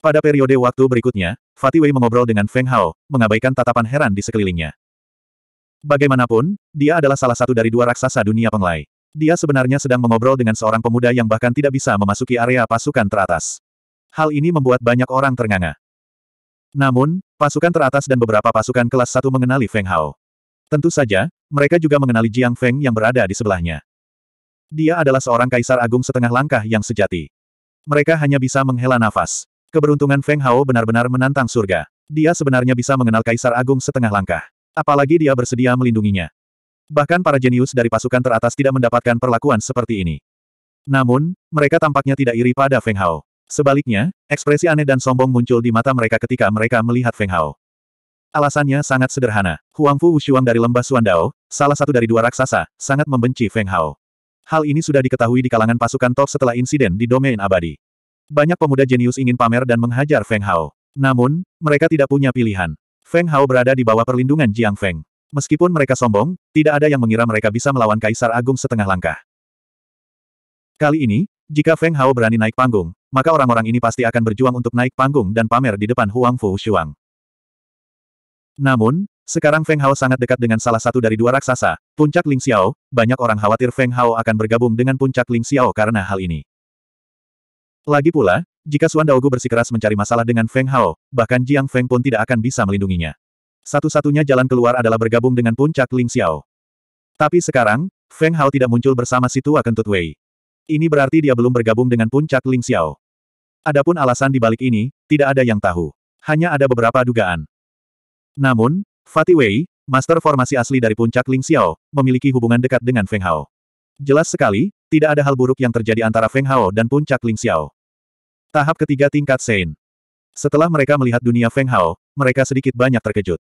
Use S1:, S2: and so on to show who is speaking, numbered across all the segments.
S1: Pada periode waktu berikutnya, Fatih Wei mengobrol dengan Feng Hao, mengabaikan tatapan heran di sekelilingnya. Bagaimanapun, dia adalah salah satu dari dua raksasa dunia penglai. Dia sebenarnya sedang mengobrol dengan seorang pemuda yang bahkan tidak bisa memasuki area pasukan teratas. Hal ini membuat banyak orang ternganga. Namun, pasukan teratas dan beberapa pasukan kelas satu mengenali Feng Hao. Tentu saja, mereka juga mengenali Jiang Feng yang berada di sebelahnya. Dia adalah seorang kaisar agung setengah langkah yang sejati. Mereka hanya bisa menghela nafas. Keberuntungan Feng Hao benar-benar menantang surga. Dia sebenarnya bisa mengenal Kaisar Agung setengah langkah. Apalagi dia bersedia melindunginya. Bahkan para jenius dari pasukan teratas tidak mendapatkan perlakuan seperti ini. Namun, mereka tampaknya tidak iri pada Feng Hao. Sebaliknya, ekspresi aneh dan sombong muncul di mata mereka ketika mereka melihat Feng Hao. Alasannya sangat sederhana. Huang Fu Wushuang dari lembah Suandao, salah satu dari dua raksasa, sangat membenci Feng Hao. Hal ini sudah diketahui di kalangan pasukan top setelah insiden di domain abadi. Banyak pemuda jenius ingin pamer dan menghajar Feng Hao. Namun, mereka tidak punya pilihan. Feng Hao berada di bawah perlindungan Jiang Feng. Meskipun mereka sombong, tidak ada yang mengira mereka bisa melawan Kaisar Agung setengah langkah. Kali ini, jika Feng Hao berani naik panggung, maka orang-orang ini pasti akan berjuang untuk naik panggung dan pamer di depan Huang Fu Shuang. Namun, sekarang Feng Hao sangat dekat dengan salah satu dari dua raksasa, Puncak Ling Xiao, banyak orang khawatir Feng Hao akan bergabung dengan Puncak Ling Xiao karena hal ini. Lagi pula, jika Suan Daogu bersikeras mencari masalah dengan Feng Hao, bahkan Jiang Feng pun tidak akan bisa melindunginya. Satu-satunya jalan keluar adalah bergabung dengan puncak Ling Xiao. Tapi sekarang, Feng Hao tidak muncul bersama si tua kentut Wei. Ini berarti dia belum bergabung dengan puncak Ling Xiao. Adapun alasan di balik ini, tidak ada yang tahu. Hanya ada beberapa dugaan. Namun, Fatih Wei, master formasi asli dari puncak Ling Xiao, memiliki hubungan dekat dengan Feng Hao. Jelas sekali, tidak ada hal buruk yang terjadi antara Feng Hao dan puncak Ling Xiao. Tahap ketiga tingkat Sein. Setelah mereka melihat dunia Feng Hao, mereka sedikit banyak terkejut.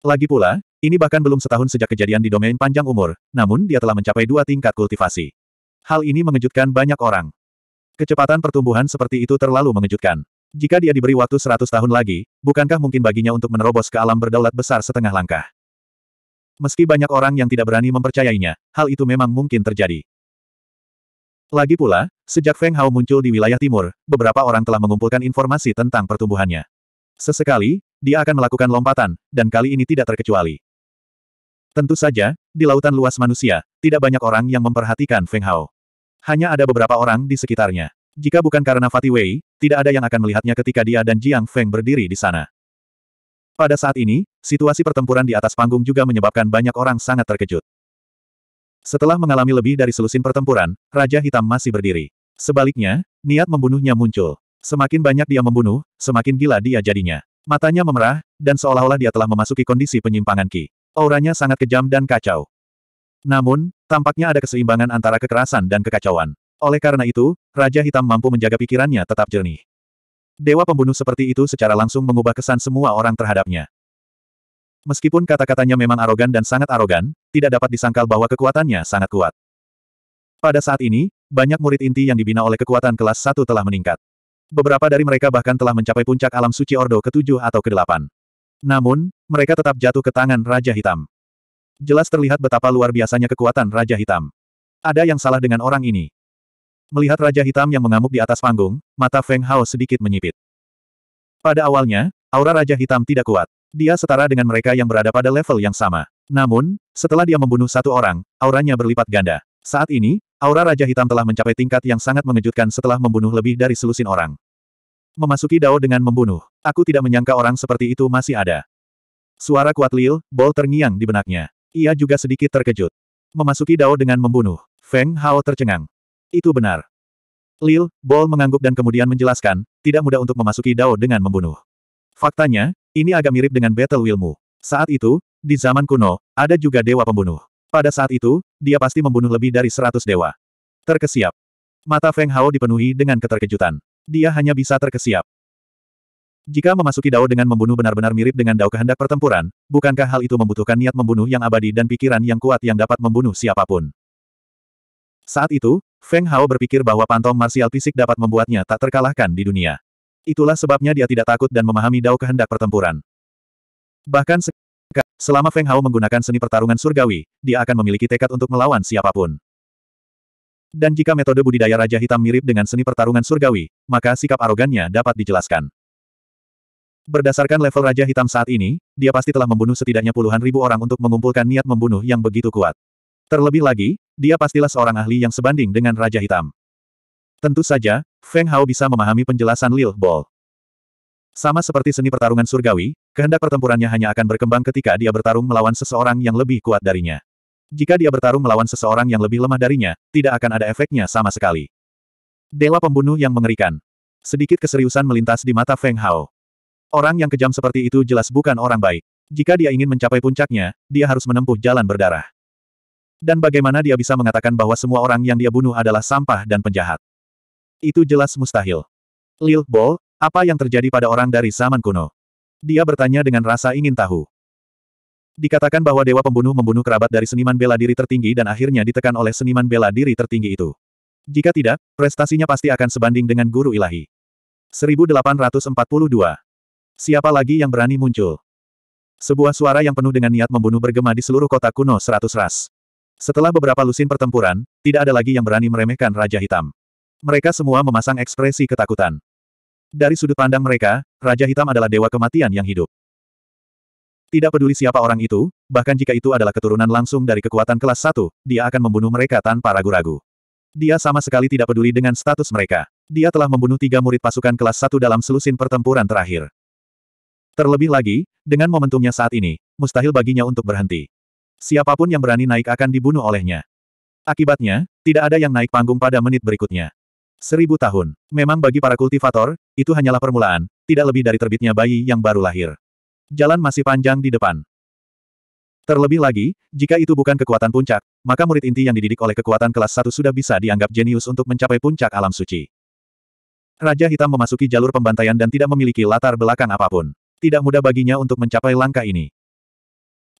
S1: Lagi pula, ini bahkan belum setahun sejak kejadian di domain panjang umur, namun dia telah mencapai dua tingkat kultivasi. Hal ini mengejutkan banyak orang. Kecepatan pertumbuhan seperti itu terlalu mengejutkan. Jika dia diberi waktu 100 tahun lagi, bukankah mungkin baginya untuk menerobos ke alam berdaulat besar setengah langkah? Meski banyak orang yang tidak berani mempercayainya, hal itu memang mungkin terjadi. Lagi pula, sejak Feng Hao muncul di wilayah timur, beberapa orang telah mengumpulkan informasi tentang pertumbuhannya. Sesekali, dia akan melakukan lompatan, dan kali ini tidak terkecuali. Tentu saja, di lautan luas manusia, tidak banyak orang yang memperhatikan Feng Hao. Hanya ada beberapa orang di sekitarnya. Jika bukan karena Fatih Wei, tidak ada yang akan melihatnya ketika dia dan Jiang Feng berdiri di sana. Pada saat ini, situasi pertempuran di atas panggung juga menyebabkan banyak orang sangat terkejut. Setelah mengalami lebih dari selusin pertempuran, Raja Hitam masih berdiri. Sebaliknya, niat membunuhnya muncul. Semakin banyak dia membunuh, semakin gila dia jadinya. Matanya memerah, dan seolah-olah dia telah memasuki kondisi penyimpangan Ki. Auranya sangat kejam dan kacau. Namun, tampaknya ada keseimbangan antara kekerasan dan kekacauan. Oleh karena itu, Raja Hitam mampu menjaga pikirannya tetap jernih. Dewa pembunuh seperti itu secara langsung mengubah kesan semua orang terhadapnya. Meskipun kata-katanya memang arogan dan sangat arogan, tidak dapat disangkal bahwa kekuatannya sangat kuat. Pada saat ini, banyak murid inti yang dibina oleh kekuatan kelas 1 telah meningkat. Beberapa dari mereka bahkan telah mencapai puncak alam suci Ordo ke-7 atau ke-8. Namun, mereka tetap jatuh ke tangan Raja Hitam. Jelas terlihat betapa luar biasanya kekuatan Raja Hitam. Ada yang salah dengan orang ini. Melihat Raja Hitam yang mengamuk di atas panggung, mata Feng Hao sedikit menyipit. Pada awalnya, aura Raja Hitam tidak kuat. Dia setara dengan mereka yang berada pada level yang sama. Namun, setelah dia membunuh satu orang, auranya berlipat ganda. Saat ini, aura Raja Hitam telah mencapai tingkat yang sangat mengejutkan setelah membunuh lebih dari selusin orang. Memasuki Dao dengan membunuh. Aku tidak menyangka orang seperti itu masih ada. Suara kuat Lil, Bol terngiang di benaknya. Ia juga sedikit terkejut. Memasuki Dao dengan membunuh. Feng Hao tercengang. Itu benar. Lil, Bol mengangguk dan kemudian menjelaskan, tidak mudah untuk memasuki Dao dengan membunuh. Faktanya, ini agak mirip dengan battle willmu. Saat itu, di zaman kuno, ada juga dewa pembunuh. Pada saat itu, dia pasti membunuh lebih dari seratus dewa. Terkesiap. Mata Feng Hao dipenuhi dengan keterkejutan. Dia hanya bisa terkesiap. Jika memasuki Dao dengan membunuh benar-benar mirip dengan Dao kehendak pertempuran, bukankah hal itu membutuhkan niat membunuh yang abadi dan pikiran yang kuat yang dapat membunuh siapapun? Saat itu, Feng Hao berpikir bahwa pantom marsial fisik dapat membuatnya tak terkalahkan di dunia. Itulah sebabnya dia tidak takut dan memahami Dao kehendak pertempuran. Bahkan selama Feng Hao menggunakan seni pertarungan surgawi, dia akan memiliki tekad untuk melawan siapapun. Dan jika metode budidaya Raja Hitam mirip dengan seni pertarungan surgawi, maka sikap arogannya dapat dijelaskan. Berdasarkan level Raja Hitam saat ini, dia pasti telah membunuh setidaknya puluhan ribu orang untuk mengumpulkan niat membunuh yang begitu kuat. Terlebih lagi, dia pastilah seorang ahli yang sebanding dengan Raja Hitam. Tentu saja, Feng Hao bisa memahami penjelasan Lil Ball. Sama seperti seni pertarungan surgawi, kehendak pertempurannya hanya akan berkembang ketika dia bertarung melawan seseorang yang lebih kuat darinya. Jika dia bertarung melawan seseorang yang lebih lemah darinya, tidak akan ada efeknya sama sekali. Dela pembunuh yang mengerikan. Sedikit keseriusan melintas di mata Feng Hao. Orang yang kejam seperti itu jelas bukan orang baik. Jika dia ingin mencapai puncaknya, dia harus menempuh jalan berdarah. Dan bagaimana dia bisa mengatakan bahwa semua orang yang dia bunuh adalah sampah dan penjahat? Itu jelas mustahil. Lil Bo, apa yang terjadi pada orang dari zaman kuno? Dia bertanya dengan rasa ingin tahu. Dikatakan bahwa dewa pembunuh membunuh kerabat dari seniman bela diri tertinggi dan akhirnya ditekan oleh seniman bela diri tertinggi itu. Jika tidak, prestasinya pasti akan sebanding dengan guru ilahi. 1842. Siapa lagi yang berani muncul? Sebuah suara yang penuh dengan niat membunuh bergema di seluruh kota kuno seratus ras. Setelah beberapa lusin pertempuran, tidak ada lagi yang berani meremehkan Raja Hitam. Mereka semua memasang ekspresi ketakutan. Dari sudut pandang mereka, Raja Hitam adalah dewa kematian yang hidup. Tidak peduli siapa orang itu, bahkan jika itu adalah keturunan langsung dari kekuatan kelas 1, dia akan membunuh mereka tanpa ragu-ragu. Dia sama sekali tidak peduli dengan status mereka. Dia telah membunuh tiga murid pasukan kelas 1 dalam selusin pertempuran terakhir. Terlebih lagi, dengan momentumnya saat ini, mustahil baginya untuk berhenti. Siapapun yang berani naik akan dibunuh olehnya. Akibatnya, tidak ada yang naik panggung pada menit berikutnya. Seribu tahun. Memang bagi para kultivator, itu hanyalah permulaan, tidak lebih dari terbitnya bayi yang baru lahir. Jalan masih panjang di depan. Terlebih lagi, jika itu bukan kekuatan puncak, maka murid inti yang dididik oleh kekuatan kelas 1 sudah bisa dianggap jenius untuk mencapai puncak alam suci. Raja Hitam memasuki jalur pembantaian dan tidak memiliki latar belakang apapun. Tidak mudah baginya untuk mencapai langkah ini.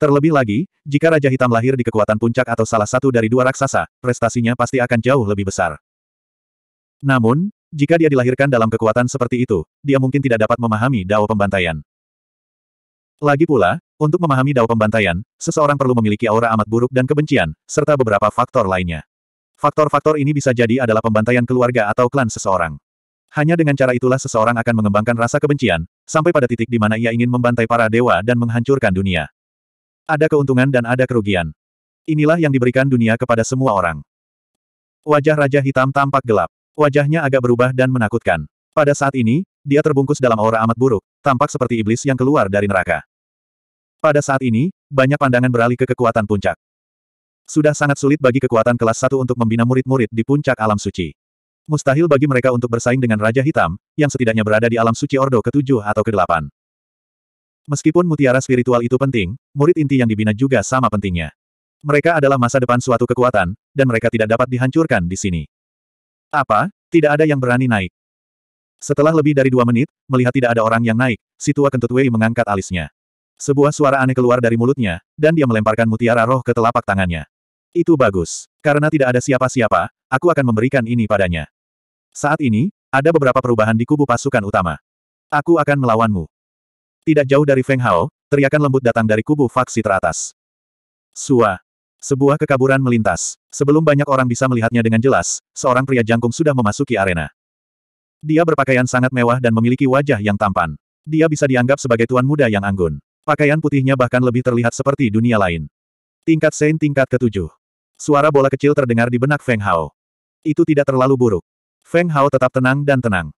S1: Terlebih lagi, jika Raja Hitam lahir di kekuatan puncak atau salah satu dari dua raksasa, prestasinya pasti akan jauh lebih besar. Namun, jika dia dilahirkan dalam kekuatan seperti itu, dia mungkin tidak dapat memahami dao pembantaian. Lagi pula, untuk memahami dao pembantaian, seseorang perlu memiliki aura amat buruk dan kebencian, serta beberapa faktor lainnya. Faktor-faktor ini bisa jadi adalah pembantaian keluarga atau klan seseorang. Hanya dengan cara itulah seseorang akan mengembangkan rasa kebencian, sampai pada titik di mana ia ingin membantai para dewa dan menghancurkan dunia. Ada keuntungan dan ada kerugian. Inilah yang diberikan dunia kepada semua orang. Wajah Raja Hitam tampak gelap. Wajahnya agak berubah dan menakutkan. Pada saat ini, dia terbungkus dalam aura amat buruk, tampak seperti iblis yang keluar dari neraka. Pada saat ini, banyak pandangan beralih ke kekuatan puncak. Sudah sangat sulit bagi kekuatan kelas satu untuk membina murid-murid di puncak alam suci. Mustahil bagi mereka untuk bersaing dengan Raja Hitam, yang setidaknya berada di alam suci Ordo ke-7 atau ke-8. Meskipun mutiara spiritual itu penting, murid inti yang dibina juga sama pentingnya. Mereka adalah masa depan suatu kekuatan, dan mereka tidak dapat dihancurkan di sini. Apa? Tidak ada yang berani naik. Setelah lebih dari dua menit, melihat tidak ada orang yang naik, si tua kentut Wei mengangkat alisnya. Sebuah suara aneh keluar dari mulutnya, dan dia melemparkan mutiara roh ke telapak tangannya. Itu bagus. Karena tidak ada siapa-siapa, aku akan memberikan ini padanya. Saat ini, ada beberapa perubahan di kubu pasukan utama. Aku akan melawanmu. Tidak jauh dari Feng Hao, teriakan lembut datang dari kubu faksi teratas. Sua. Sebuah kekaburan melintas. Sebelum banyak orang bisa melihatnya dengan jelas, seorang pria jangkung sudah memasuki arena. Dia berpakaian sangat mewah dan memiliki wajah yang tampan. Dia bisa dianggap sebagai tuan muda yang anggun. Pakaian putihnya bahkan lebih terlihat seperti dunia lain. Tingkat saint tingkat ketujuh. Suara bola kecil terdengar di benak Feng Hao. Itu tidak terlalu buruk. Feng Hao tetap tenang dan tenang.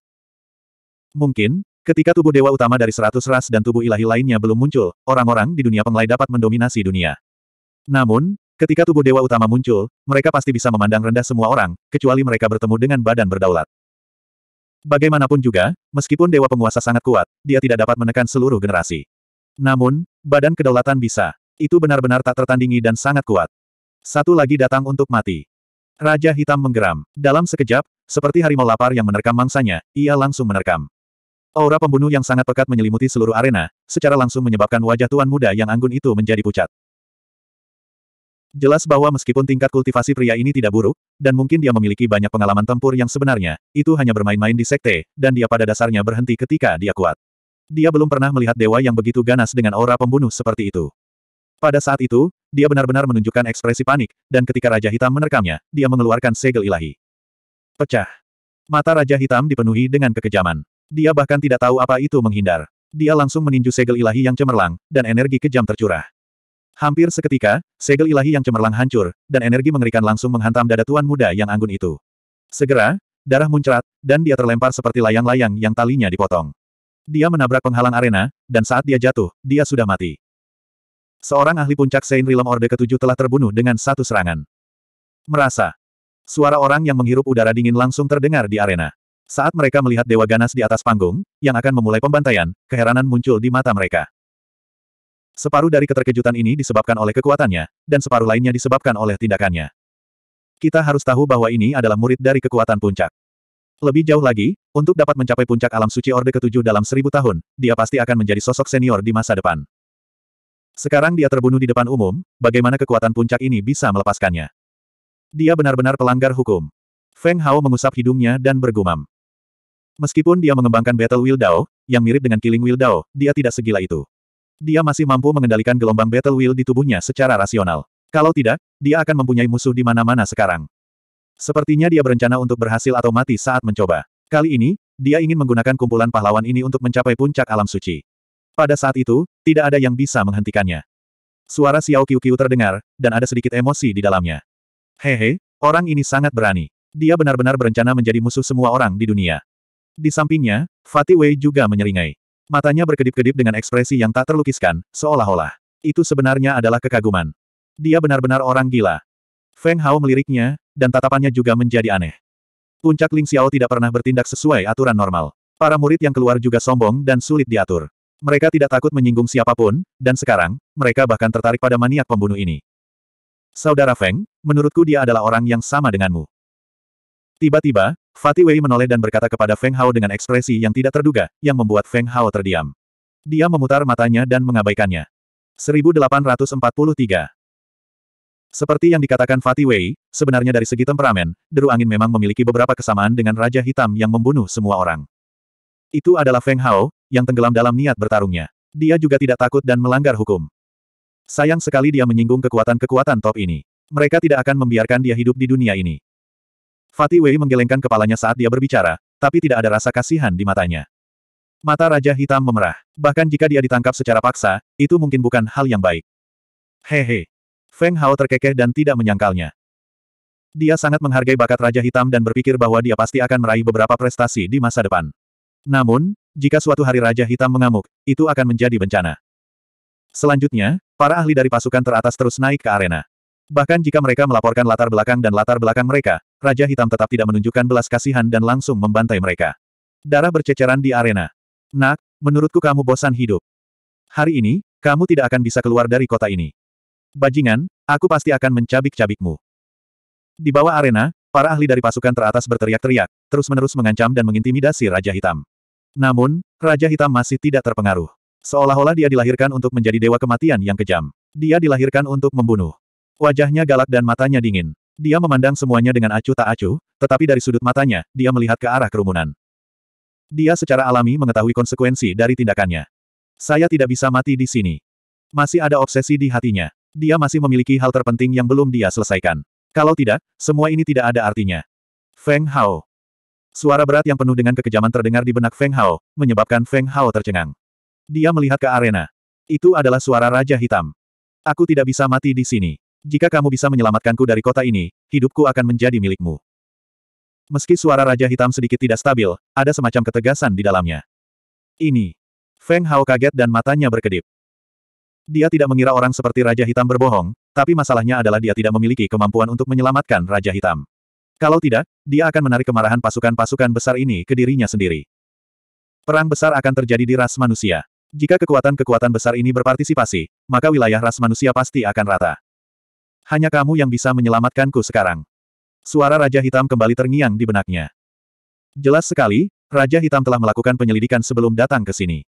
S1: Mungkin, ketika tubuh dewa utama dari seratus ras dan tubuh ilahi lainnya belum muncul, orang-orang di dunia penglai dapat mendominasi dunia. Namun, Ketika tubuh dewa utama muncul, mereka pasti bisa memandang rendah semua orang, kecuali mereka bertemu dengan badan berdaulat. Bagaimanapun juga, meskipun dewa penguasa sangat kuat, dia tidak dapat menekan seluruh generasi. Namun, badan kedaulatan bisa. Itu benar-benar tak tertandingi dan sangat kuat. Satu lagi datang untuk mati. Raja Hitam menggeram. Dalam sekejap, seperti harimau lapar yang menerkam mangsanya, ia langsung menerkam. Aura pembunuh yang sangat pekat menyelimuti seluruh arena, secara langsung menyebabkan wajah tuan muda yang anggun itu menjadi pucat. Jelas bahwa meskipun tingkat kultivasi pria ini tidak buruk, dan mungkin dia memiliki banyak pengalaman tempur yang sebenarnya, itu hanya bermain-main di sekte, dan dia pada dasarnya berhenti ketika dia kuat. Dia belum pernah melihat dewa yang begitu ganas dengan aura pembunuh seperti itu. Pada saat itu, dia benar-benar menunjukkan ekspresi panik, dan ketika Raja Hitam menerkamnya, dia mengeluarkan segel ilahi. Pecah. Mata Raja Hitam dipenuhi dengan kekejaman. Dia bahkan tidak tahu apa itu menghindar. Dia langsung meninju segel ilahi yang cemerlang, dan energi kejam tercurah. Hampir seketika, segel ilahi yang cemerlang hancur, dan energi mengerikan langsung menghantam dada tuan muda yang anggun itu. Segera, darah muncrat, dan dia terlempar seperti layang-layang yang talinya dipotong. Dia menabrak penghalang arena, dan saat dia jatuh, dia sudah mati. Seorang ahli puncak Saint Realm Orde ketujuh telah terbunuh dengan satu serangan. Merasa. Suara orang yang menghirup udara dingin langsung terdengar di arena. Saat mereka melihat Dewa Ganas di atas panggung, yang akan memulai pembantaian, keheranan muncul di mata mereka. Separuh dari keterkejutan ini disebabkan oleh kekuatannya, dan separuh lainnya disebabkan oleh tindakannya. Kita harus tahu bahwa ini adalah murid dari kekuatan puncak. Lebih jauh lagi, untuk dapat mencapai puncak alam suci Orde Ketujuh dalam seribu tahun, dia pasti akan menjadi sosok senior di masa depan. Sekarang dia terbunuh di depan umum, bagaimana kekuatan puncak ini bisa melepaskannya? Dia benar-benar pelanggar hukum. Feng Hao mengusap hidungnya dan bergumam. Meskipun dia mengembangkan Battle Will Dao, yang mirip dengan Killing Will Dao, dia tidak segila itu. Dia masih mampu mengendalikan gelombang battle will di tubuhnya secara rasional. Kalau tidak, dia akan mempunyai musuh di mana-mana sekarang. Sepertinya dia berencana untuk berhasil atau mati saat mencoba. Kali ini, dia ingin menggunakan kumpulan pahlawan ini untuk mencapai puncak alam suci. Pada saat itu, tidak ada yang bisa menghentikannya. Suara Xiao Qiu Qiu terdengar, dan ada sedikit emosi di dalamnya. Hehe, orang ini sangat berani. Dia benar-benar berencana menjadi musuh semua orang di dunia. Di sampingnya, Fatih Wei juga menyeringai. Matanya berkedip-kedip dengan ekspresi yang tak terlukiskan, seolah-olah. Itu sebenarnya adalah kekaguman. Dia benar-benar orang gila. Feng Hao meliriknya, dan tatapannya juga menjadi aneh. Puncak Ling Xiao tidak pernah bertindak sesuai aturan normal. Para murid yang keluar juga sombong dan sulit diatur. Mereka tidak takut menyinggung siapapun, dan sekarang, mereka bahkan tertarik pada maniak pembunuh ini. Saudara Feng, menurutku dia adalah orang yang sama denganmu. Tiba-tiba, Fatih Wei menoleh dan berkata kepada Feng Hao dengan ekspresi yang tidak terduga, yang membuat Feng Hao terdiam. Dia memutar matanya dan mengabaikannya. 1843 Seperti yang dikatakan Fatih Wei, sebenarnya dari segi temperamen, Deru Angin memang memiliki beberapa kesamaan dengan Raja Hitam yang membunuh semua orang. Itu adalah Feng Hao, yang tenggelam dalam niat bertarungnya. Dia juga tidak takut dan melanggar hukum. Sayang sekali dia menyinggung kekuatan-kekuatan top ini. Mereka tidak akan membiarkan dia hidup di dunia ini. Fatih Wei menggelengkan kepalanya saat dia berbicara, tapi tidak ada rasa kasihan di matanya. Mata Raja Hitam memerah. Bahkan jika dia ditangkap secara paksa, itu mungkin bukan hal yang baik. Hehe. Feng Hao terkekeh dan tidak menyangkalnya. Dia sangat menghargai bakat Raja Hitam dan berpikir bahwa dia pasti akan meraih beberapa prestasi di masa depan. Namun, jika suatu hari Raja Hitam mengamuk, itu akan menjadi bencana. Selanjutnya, para ahli dari pasukan teratas terus naik ke arena. Bahkan jika mereka melaporkan latar belakang dan latar belakang mereka, Raja Hitam tetap tidak menunjukkan belas kasihan dan langsung membantai mereka. Darah berceceran di arena. Nak, menurutku kamu bosan hidup. Hari ini, kamu tidak akan bisa keluar dari kota ini. Bajingan, aku pasti akan mencabik-cabikmu. Di bawah arena, para ahli dari pasukan teratas berteriak-teriak, terus-menerus mengancam dan mengintimidasi Raja Hitam. Namun, Raja Hitam masih tidak terpengaruh. Seolah-olah dia dilahirkan untuk menjadi dewa kematian yang kejam. Dia dilahirkan untuk membunuh. Wajahnya galak dan matanya dingin. Dia memandang semuanya dengan acuh tak acuh, tetapi dari sudut matanya, dia melihat ke arah kerumunan. Dia secara alami mengetahui konsekuensi dari tindakannya. Saya tidak bisa mati di sini. Masih ada obsesi di hatinya. Dia masih memiliki hal terpenting yang belum dia selesaikan. Kalau tidak, semua ini tidak ada artinya. Feng Hao. Suara berat yang penuh dengan kekejaman terdengar di benak Feng Hao, menyebabkan Feng Hao tercengang. Dia melihat ke arena. Itu adalah suara Raja Hitam. Aku tidak bisa mati di sini. Jika kamu bisa menyelamatkanku dari kota ini, hidupku akan menjadi milikmu. Meski suara Raja Hitam sedikit tidak stabil, ada semacam ketegasan di dalamnya. Ini. Feng Hao kaget dan matanya berkedip. Dia tidak mengira orang seperti Raja Hitam berbohong, tapi masalahnya adalah dia tidak memiliki kemampuan untuk menyelamatkan Raja Hitam. Kalau tidak, dia akan menarik kemarahan pasukan-pasukan besar ini ke dirinya sendiri. Perang besar akan terjadi di ras manusia. Jika kekuatan-kekuatan besar ini berpartisipasi, maka wilayah ras manusia pasti akan rata. Hanya kamu yang bisa menyelamatkanku sekarang. Suara Raja Hitam kembali terngiang di benaknya. Jelas sekali, Raja Hitam telah melakukan penyelidikan sebelum datang ke sini.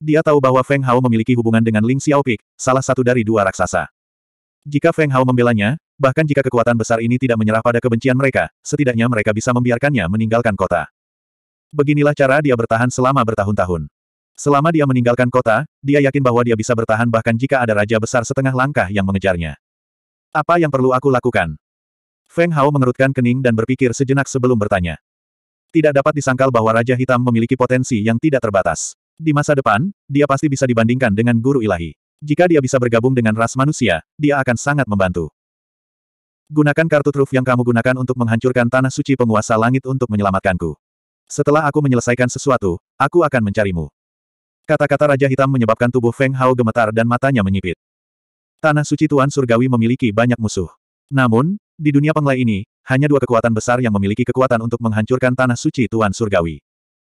S1: Dia tahu bahwa Feng Hao memiliki hubungan dengan Ling Xiaopik, salah satu dari dua raksasa. Jika Feng Hao membelanya, bahkan jika kekuatan besar ini tidak menyerah pada kebencian mereka, setidaknya mereka bisa membiarkannya meninggalkan kota. Beginilah cara dia bertahan selama bertahun-tahun. Selama dia meninggalkan kota, dia yakin bahwa dia bisa bertahan bahkan jika ada raja besar setengah langkah yang mengejarnya. Apa yang perlu aku lakukan? Feng Hao mengerutkan kening dan berpikir sejenak sebelum bertanya. Tidak dapat disangkal bahwa Raja Hitam memiliki potensi yang tidak terbatas. Di masa depan, dia pasti bisa dibandingkan dengan guru ilahi. Jika dia bisa bergabung dengan ras manusia, dia akan sangat membantu. Gunakan kartu truf yang kamu gunakan untuk menghancurkan tanah suci penguasa langit untuk menyelamatkanku. Setelah aku menyelesaikan sesuatu, aku akan mencarimu. Kata-kata Raja Hitam menyebabkan tubuh Feng Hao gemetar dan matanya menyipit. Tanah suci Tuan Surgawi memiliki banyak musuh. Namun, di dunia penglai ini, hanya dua kekuatan besar yang memiliki kekuatan untuk menghancurkan tanah suci Tuan Surgawi.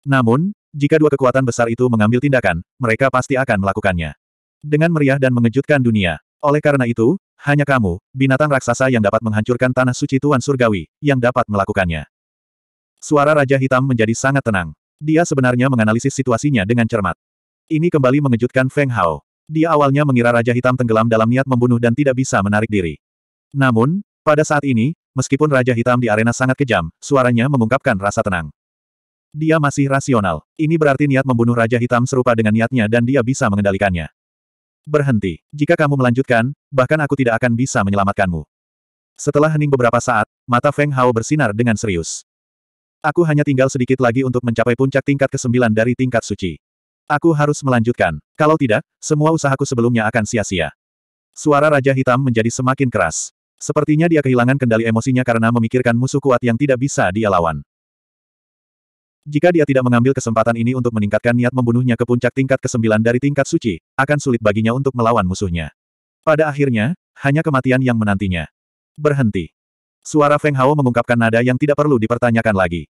S1: Namun, jika dua kekuatan besar itu mengambil tindakan, mereka pasti akan melakukannya. Dengan meriah dan mengejutkan dunia. Oleh karena itu, hanya kamu, binatang raksasa yang dapat menghancurkan tanah suci Tuan Surgawi, yang dapat melakukannya. Suara Raja Hitam menjadi sangat tenang. Dia sebenarnya menganalisis situasinya dengan cermat. Ini kembali mengejutkan Feng Hao. Dia awalnya mengira Raja Hitam tenggelam dalam niat membunuh dan tidak bisa menarik diri. Namun, pada saat ini, meskipun Raja Hitam di arena sangat kejam, suaranya mengungkapkan rasa tenang. Dia masih rasional. Ini berarti niat membunuh Raja Hitam serupa dengan niatnya dan dia bisa mengendalikannya. Berhenti. Jika kamu melanjutkan, bahkan aku tidak akan bisa menyelamatkanmu. Setelah hening beberapa saat, mata Feng Hao bersinar dengan serius. Aku hanya tinggal sedikit lagi untuk mencapai puncak tingkat ke-9 dari tingkat suci. Aku harus melanjutkan. Kalau tidak, semua usahaku sebelumnya akan sia-sia. Suara Raja Hitam menjadi semakin keras. Sepertinya dia kehilangan kendali emosinya karena memikirkan musuh kuat yang tidak bisa dia lawan. Jika dia tidak mengambil kesempatan ini untuk meningkatkan niat membunuhnya ke puncak tingkat ke-9 dari tingkat suci, akan sulit baginya untuk melawan musuhnya. Pada akhirnya, hanya kematian yang menantinya. Berhenti. Suara Feng Hao mengungkapkan nada yang tidak perlu dipertanyakan lagi.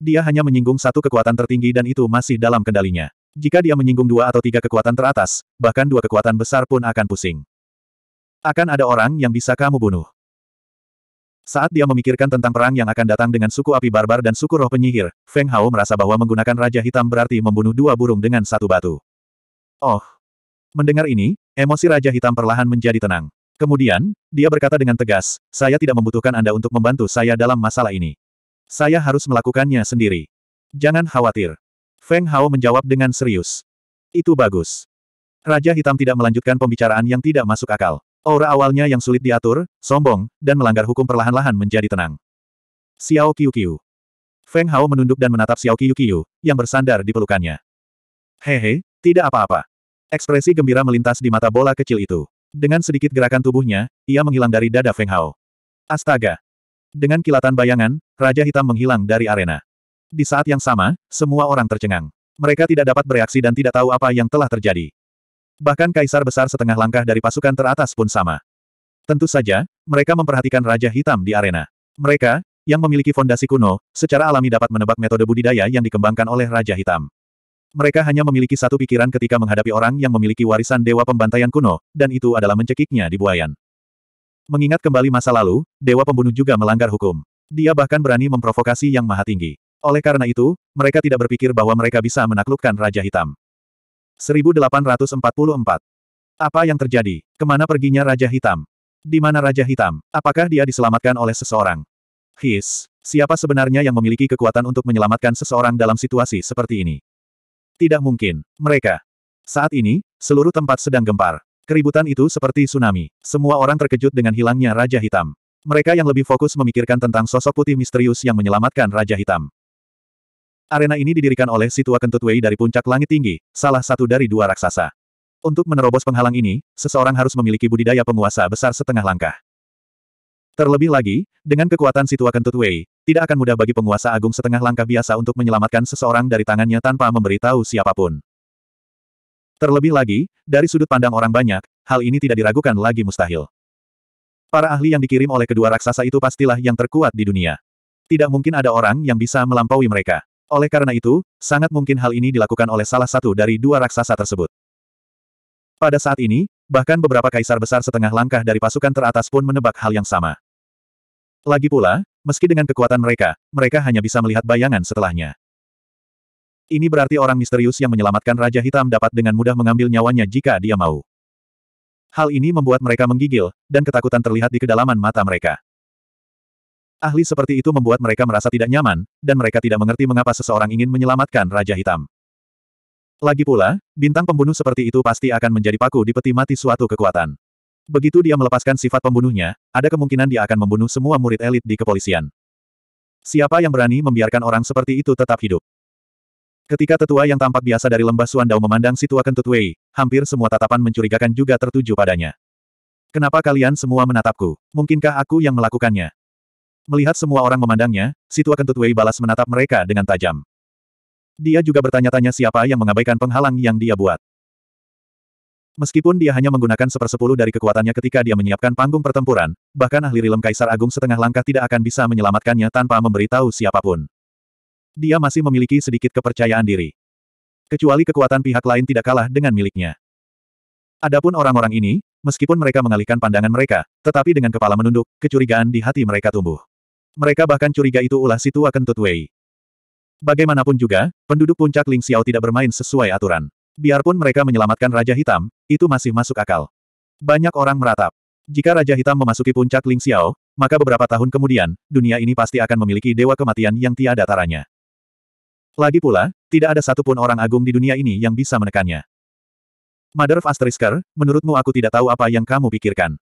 S1: Dia hanya menyinggung satu kekuatan tertinggi dan itu masih dalam kendalinya. Jika dia menyinggung dua atau tiga kekuatan teratas, bahkan dua kekuatan besar pun akan pusing. Akan ada orang yang bisa kamu bunuh. Saat dia memikirkan tentang perang yang akan datang dengan suku api barbar dan suku roh penyihir, Feng Hao merasa bahwa menggunakan Raja Hitam berarti membunuh dua burung dengan satu batu. Oh! Mendengar ini, emosi Raja Hitam perlahan menjadi tenang. Kemudian, dia berkata dengan tegas, saya tidak membutuhkan Anda untuk membantu saya dalam masalah ini. Saya harus melakukannya sendiri. Jangan khawatir. Feng Hao menjawab dengan serius. Itu bagus. Raja Hitam tidak melanjutkan pembicaraan yang tidak masuk akal. Aura awalnya yang sulit diatur, sombong, dan melanggar hukum perlahan-lahan menjadi tenang. Xiao Qiu Feng Hao menunduk dan menatap Xiao Qiu yang bersandar di pelukannya. Hehe, tidak apa-apa. Ekspresi gembira melintas di mata bola kecil itu. Dengan sedikit gerakan tubuhnya, ia menghilang dari dada Feng Hao. Astaga! Dengan kilatan bayangan, Raja Hitam menghilang dari arena. Di saat yang sama, semua orang tercengang. Mereka tidak dapat bereaksi dan tidak tahu apa yang telah terjadi. Bahkan kaisar besar setengah langkah dari pasukan teratas pun sama. Tentu saja, mereka memperhatikan Raja Hitam di arena. Mereka, yang memiliki fondasi kuno, secara alami dapat menebak metode budidaya yang dikembangkan oleh Raja Hitam. Mereka hanya memiliki satu pikiran ketika menghadapi orang yang memiliki warisan dewa pembantaian kuno, dan itu adalah mencekiknya di buayan. Mengingat kembali masa lalu, dewa pembunuh juga melanggar hukum. Dia bahkan berani memprovokasi yang maha tinggi. Oleh karena itu, mereka tidak berpikir bahwa mereka bisa menaklukkan Raja Hitam. 1844. Apa yang terjadi? Kemana perginya Raja Hitam? Di mana Raja Hitam? Apakah dia diselamatkan oleh seseorang? His, siapa sebenarnya yang memiliki kekuatan untuk menyelamatkan seseorang dalam situasi seperti ini? Tidak mungkin. Mereka. Saat ini, seluruh tempat sedang gempar. Keributan itu seperti tsunami. Semua orang terkejut dengan hilangnya Raja Hitam. Mereka yang lebih fokus memikirkan tentang sosok putih misterius yang menyelamatkan Raja Hitam. Arena ini didirikan oleh Situa kentut Wei dari puncak langit tinggi, salah satu dari dua raksasa. Untuk menerobos penghalang ini, seseorang harus memiliki budidaya penguasa besar setengah langkah. Terlebih lagi, dengan kekuatan Situa kentut Wei, tidak akan mudah bagi penguasa agung setengah langkah biasa untuk menyelamatkan seseorang dari tangannya tanpa memberitahu siapapun. Terlebih lagi, dari sudut pandang orang banyak, hal ini tidak diragukan lagi mustahil. Para ahli yang dikirim oleh kedua raksasa itu pastilah yang terkuat di dunia. Tidak mungkin ada orang yang bisa melampaui mereka. Oleh karena itu, sangat mungkin hal ini dilakukan oleh salah satu dari dua raksasa tersebut. Pada saat ini, bahkan beberapa kaisar besar setengah langkah dari pasukan teratas pun menebak hal yang sama. Lagi pula, meski dengan kekuatan mereka, mereka hanya bisa melihat bayangan setelahnya. Ini berarti orang misterius yang menyelamatkan Raja Hitam dapat dengan mudah mengambil nyawanya jika dia mau. Hal ini membuat mereka menggigil, dan ketakutan terlihat di kedalaman mata mereka. Ahli seperti itu membuat mereka merasa tidak nyaman, dan mereka tidak mengerti mengapa seseorang ingin menyelamatkan Raja Hitam. Lagi pula, bintang pembunuh seperti itu pasti akan menjadi paku di peti mati suatu kekuatan. Begitu dia melepaskan sifat pembunuhnya, ada kemungkinan dia akan membunuh semua murid elit di kepolisian. Siapa yang berani membiarkan orang seperti itu tetap hidup? Ketika tetua yang tampak biasa dari lembah Suandao memandang si tua kentut Wei, hampir semua tatapan mencurigakan juga tertuju padanya. Kenapa kalian semua menatapku? Mungkinkah aku yang melakukannya? Melihat semua orang memandangnya, si tua kentut Wei balas menatap mereka dengan tajam. Dia juga bertanya-tanya siapa yang mengabaikan penghalang yang dia buat. Meskipun dia hanya menggunakan sepersepuluh dari kekuatannya ketika dia menyiapkan panggung pertempuran, bahkan ahli rilem Kaisar Agung setengah langkah tidak akan bisa menyelamatkannya tanpa memberitahu siapapun. Dia masih memiliki sedikit kepercayaan diri. Kecuali kekuatan pihak lain tidak kalah dengan miliknya. Adapun orang-orang ini, meskipun mereka mengalihkan pandangan mereka, tetapi dengan kepala menunduk, kecurigaan di hati mereka tumbuh. Mereka bahkan curiga itu ulah si tua kentut Wei. Bagaimanapun juga, penduduk puncak Ling Xiao tidak bermain sesuai aturan. Biarpun mereka menyelamatkan Raja Hitam, itu masih masuk akal. Banyak orang meratap. Jika Raja Hitam memasuki puncak Ling Xiao, maka beberapa tahun kemudian, dunia ini pasti akan memiliki dewa kematian yang tiada taranya. Lagi pula, tidak ada satupun orang agung di dunia ini yang bisa menekannya. Mother of Asterisker, menurutmu aku tidak tahu apa yang kamu pikirkan.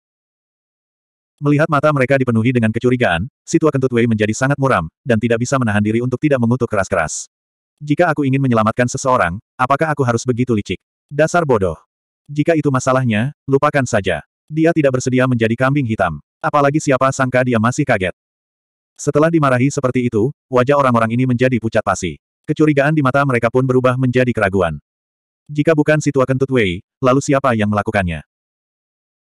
S1: Melihat mata mereka dipenuhi dengan kecurigaan, Situa kentut Wei menjadi sangat muram, dan tidak bisa menahan diri untuk tidak mengutuk keras-keras. Jika aku ingin menyelamatkan seseorang, apakah aku harus begitu licik? Dasar bodoh. Jika itu masalahnya, lupakan saja. Dia tidak bersedia menjadi kambing hitam. Apalagi siapa sangka dia masih kaget. Setelah dimarahi seperti itu, wajah orang-orang ini menjadi pucat pasi. Kecurigaan di mata mereka pun berubah menjadi keraguan. Jika bukan si tua kentut Wei, lalu siapa yang melakukannya?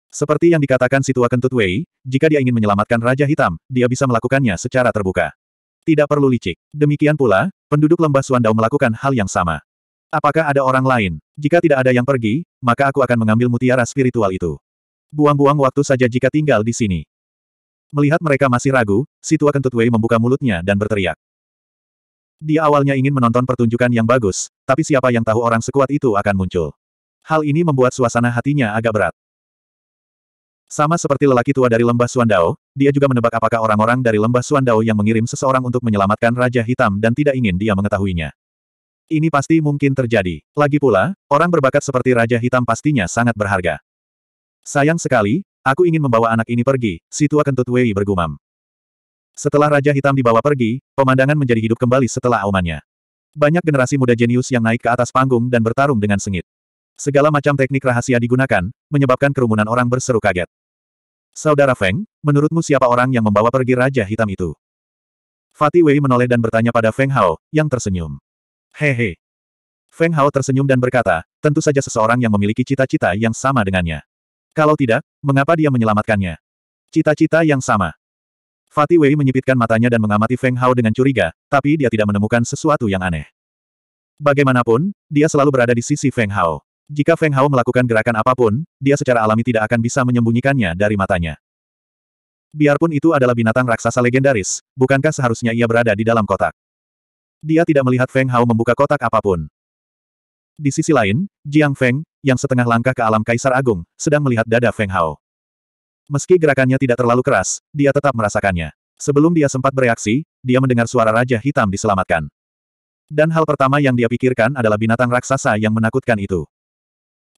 S1: Seperti yang dikatakan si tua kentut Wei, jika dia ingin menyelamatkan Raja Hitam, dia bisa melakukannya secara terbuka. Tidak perlu licik. Demikian pula, penduduk lembah Suandao melakukan hal yang sama. Apakah ada orang lain? Jika tidak ada yang pergi, maka aku akan mengambil mutiara spiritual itu. Buang-buang waktu saja jika tinggal di sini. Melihat mereka masih ragu, si tua kentut Wei membuka mulutnya dan berteriak. Dia awalnya ingin menonton pertunjukan yang bagus, tapi siapa yang tahu orang sekuat itu akan muncul. Hal ini membuat suasana hatinya agak berat. Sama seperti lelaki tua dari lembah Suandao, dia juga menebak apakah orang-orang dari lembah Suandao yang mengirim seseorang untuk menyelamatkan Raja Hitam dan tidak ingin dia mengetahuinya. Ini pasti mungkin terjadi. Lagi pula, orang berbakat seperti Raja Hitam pastinya sangat berharga. Sayang sekali, aku ingin membawa anak ini pergi, si tua kentut Wei bergumam. Setelah Raja Hitam dibawa pergi, pemandangan menjadi hidup kembali setelah aumannya. Banyak generasi muda jenius yang naik ke atas panggung dan bertarung dengan sengit. Segala macam teknik rahasia digunakan, menyebabkan kerumunan orang berseru kaget. Saudara Feng, menurutmu siapa orang yang membawa pergi Raja Hitam itu? Fatih Wei menoleh dan bertanya pada Feng Hao, yang tersenyum. Hehe. Feng Hao tersenyum dan berkata, tentu saja seseorang yang memiliki cita-cita yang sama dengannya. Kalau tidak, mengapa dia menyelamatkannya? Cita-cita yang sama. Fatih Wei menyipitkan matanya dan mengamati Feng Hao dengan curiga, tapi dia tidak menemukan sesuatu yang aneh. Bagaimanapun, dia selalu berada di sisi Feng Hao. Jika Feng Hao melakukan gerakan apapun, dia secara alami tidak akan bisa menyembunyikannya dari matanya. Biarpun itu adalah binatang raksasa legendaris, bukankah seharusnya ia berada di dalam kotak? Dia tidak melihat Feng Hao membuka kotak apapun. Di sisi lain, Jiang Feng, yang setengah langkah ke alam Kaisar Agung, sedang melihat dada Feng Hao. Meski gerakannya tidak terlalu keras, dia tetap merasakannya. Sebelum dia sempat bereaksi, dia mendengar suara Raja Hitam diselamatkan. Dan hal pertama yang dia pikirkan adalah binatang raksasa yang menakutkan itu.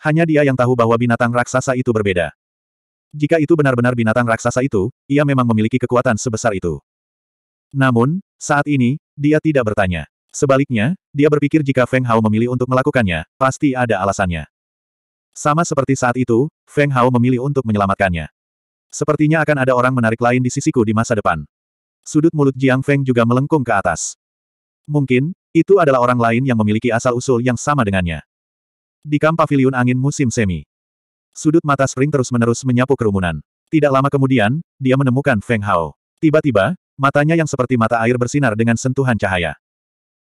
S1: Hanya dia yang tahu bahwa binatang raksasa itu berbeda. Jika itu benar-benar binatang raksasa itu, ia memang memiliki kekuatan sebesar itu. Namun, saat ini, dia tidak bertanya. Sebaliknya, dia berpikir jika Feng Hao memilih untuk melakukannya, pasti ada alasannya. Sama seperti saat itu, Feng Hao memilih untuk menyelamatkannya. Sepertinya akan ada orang menarik lain di sisiku di masa depan. Sudut mulut Jiang Feng juga melengkung ke atas. Mungkin, itu adalah orang lain yang memiliki asal-usul yang sama dengannya. Di kamp Pavilion angin musim semi. Sudut mata Spring terus-menerus menyapu kerumunan. Tidak lama kemudian, dia menemukan Feng Hao. Tiba-tiba, matanya yang seperti mata air bersinar dengan sentuhan cahaya.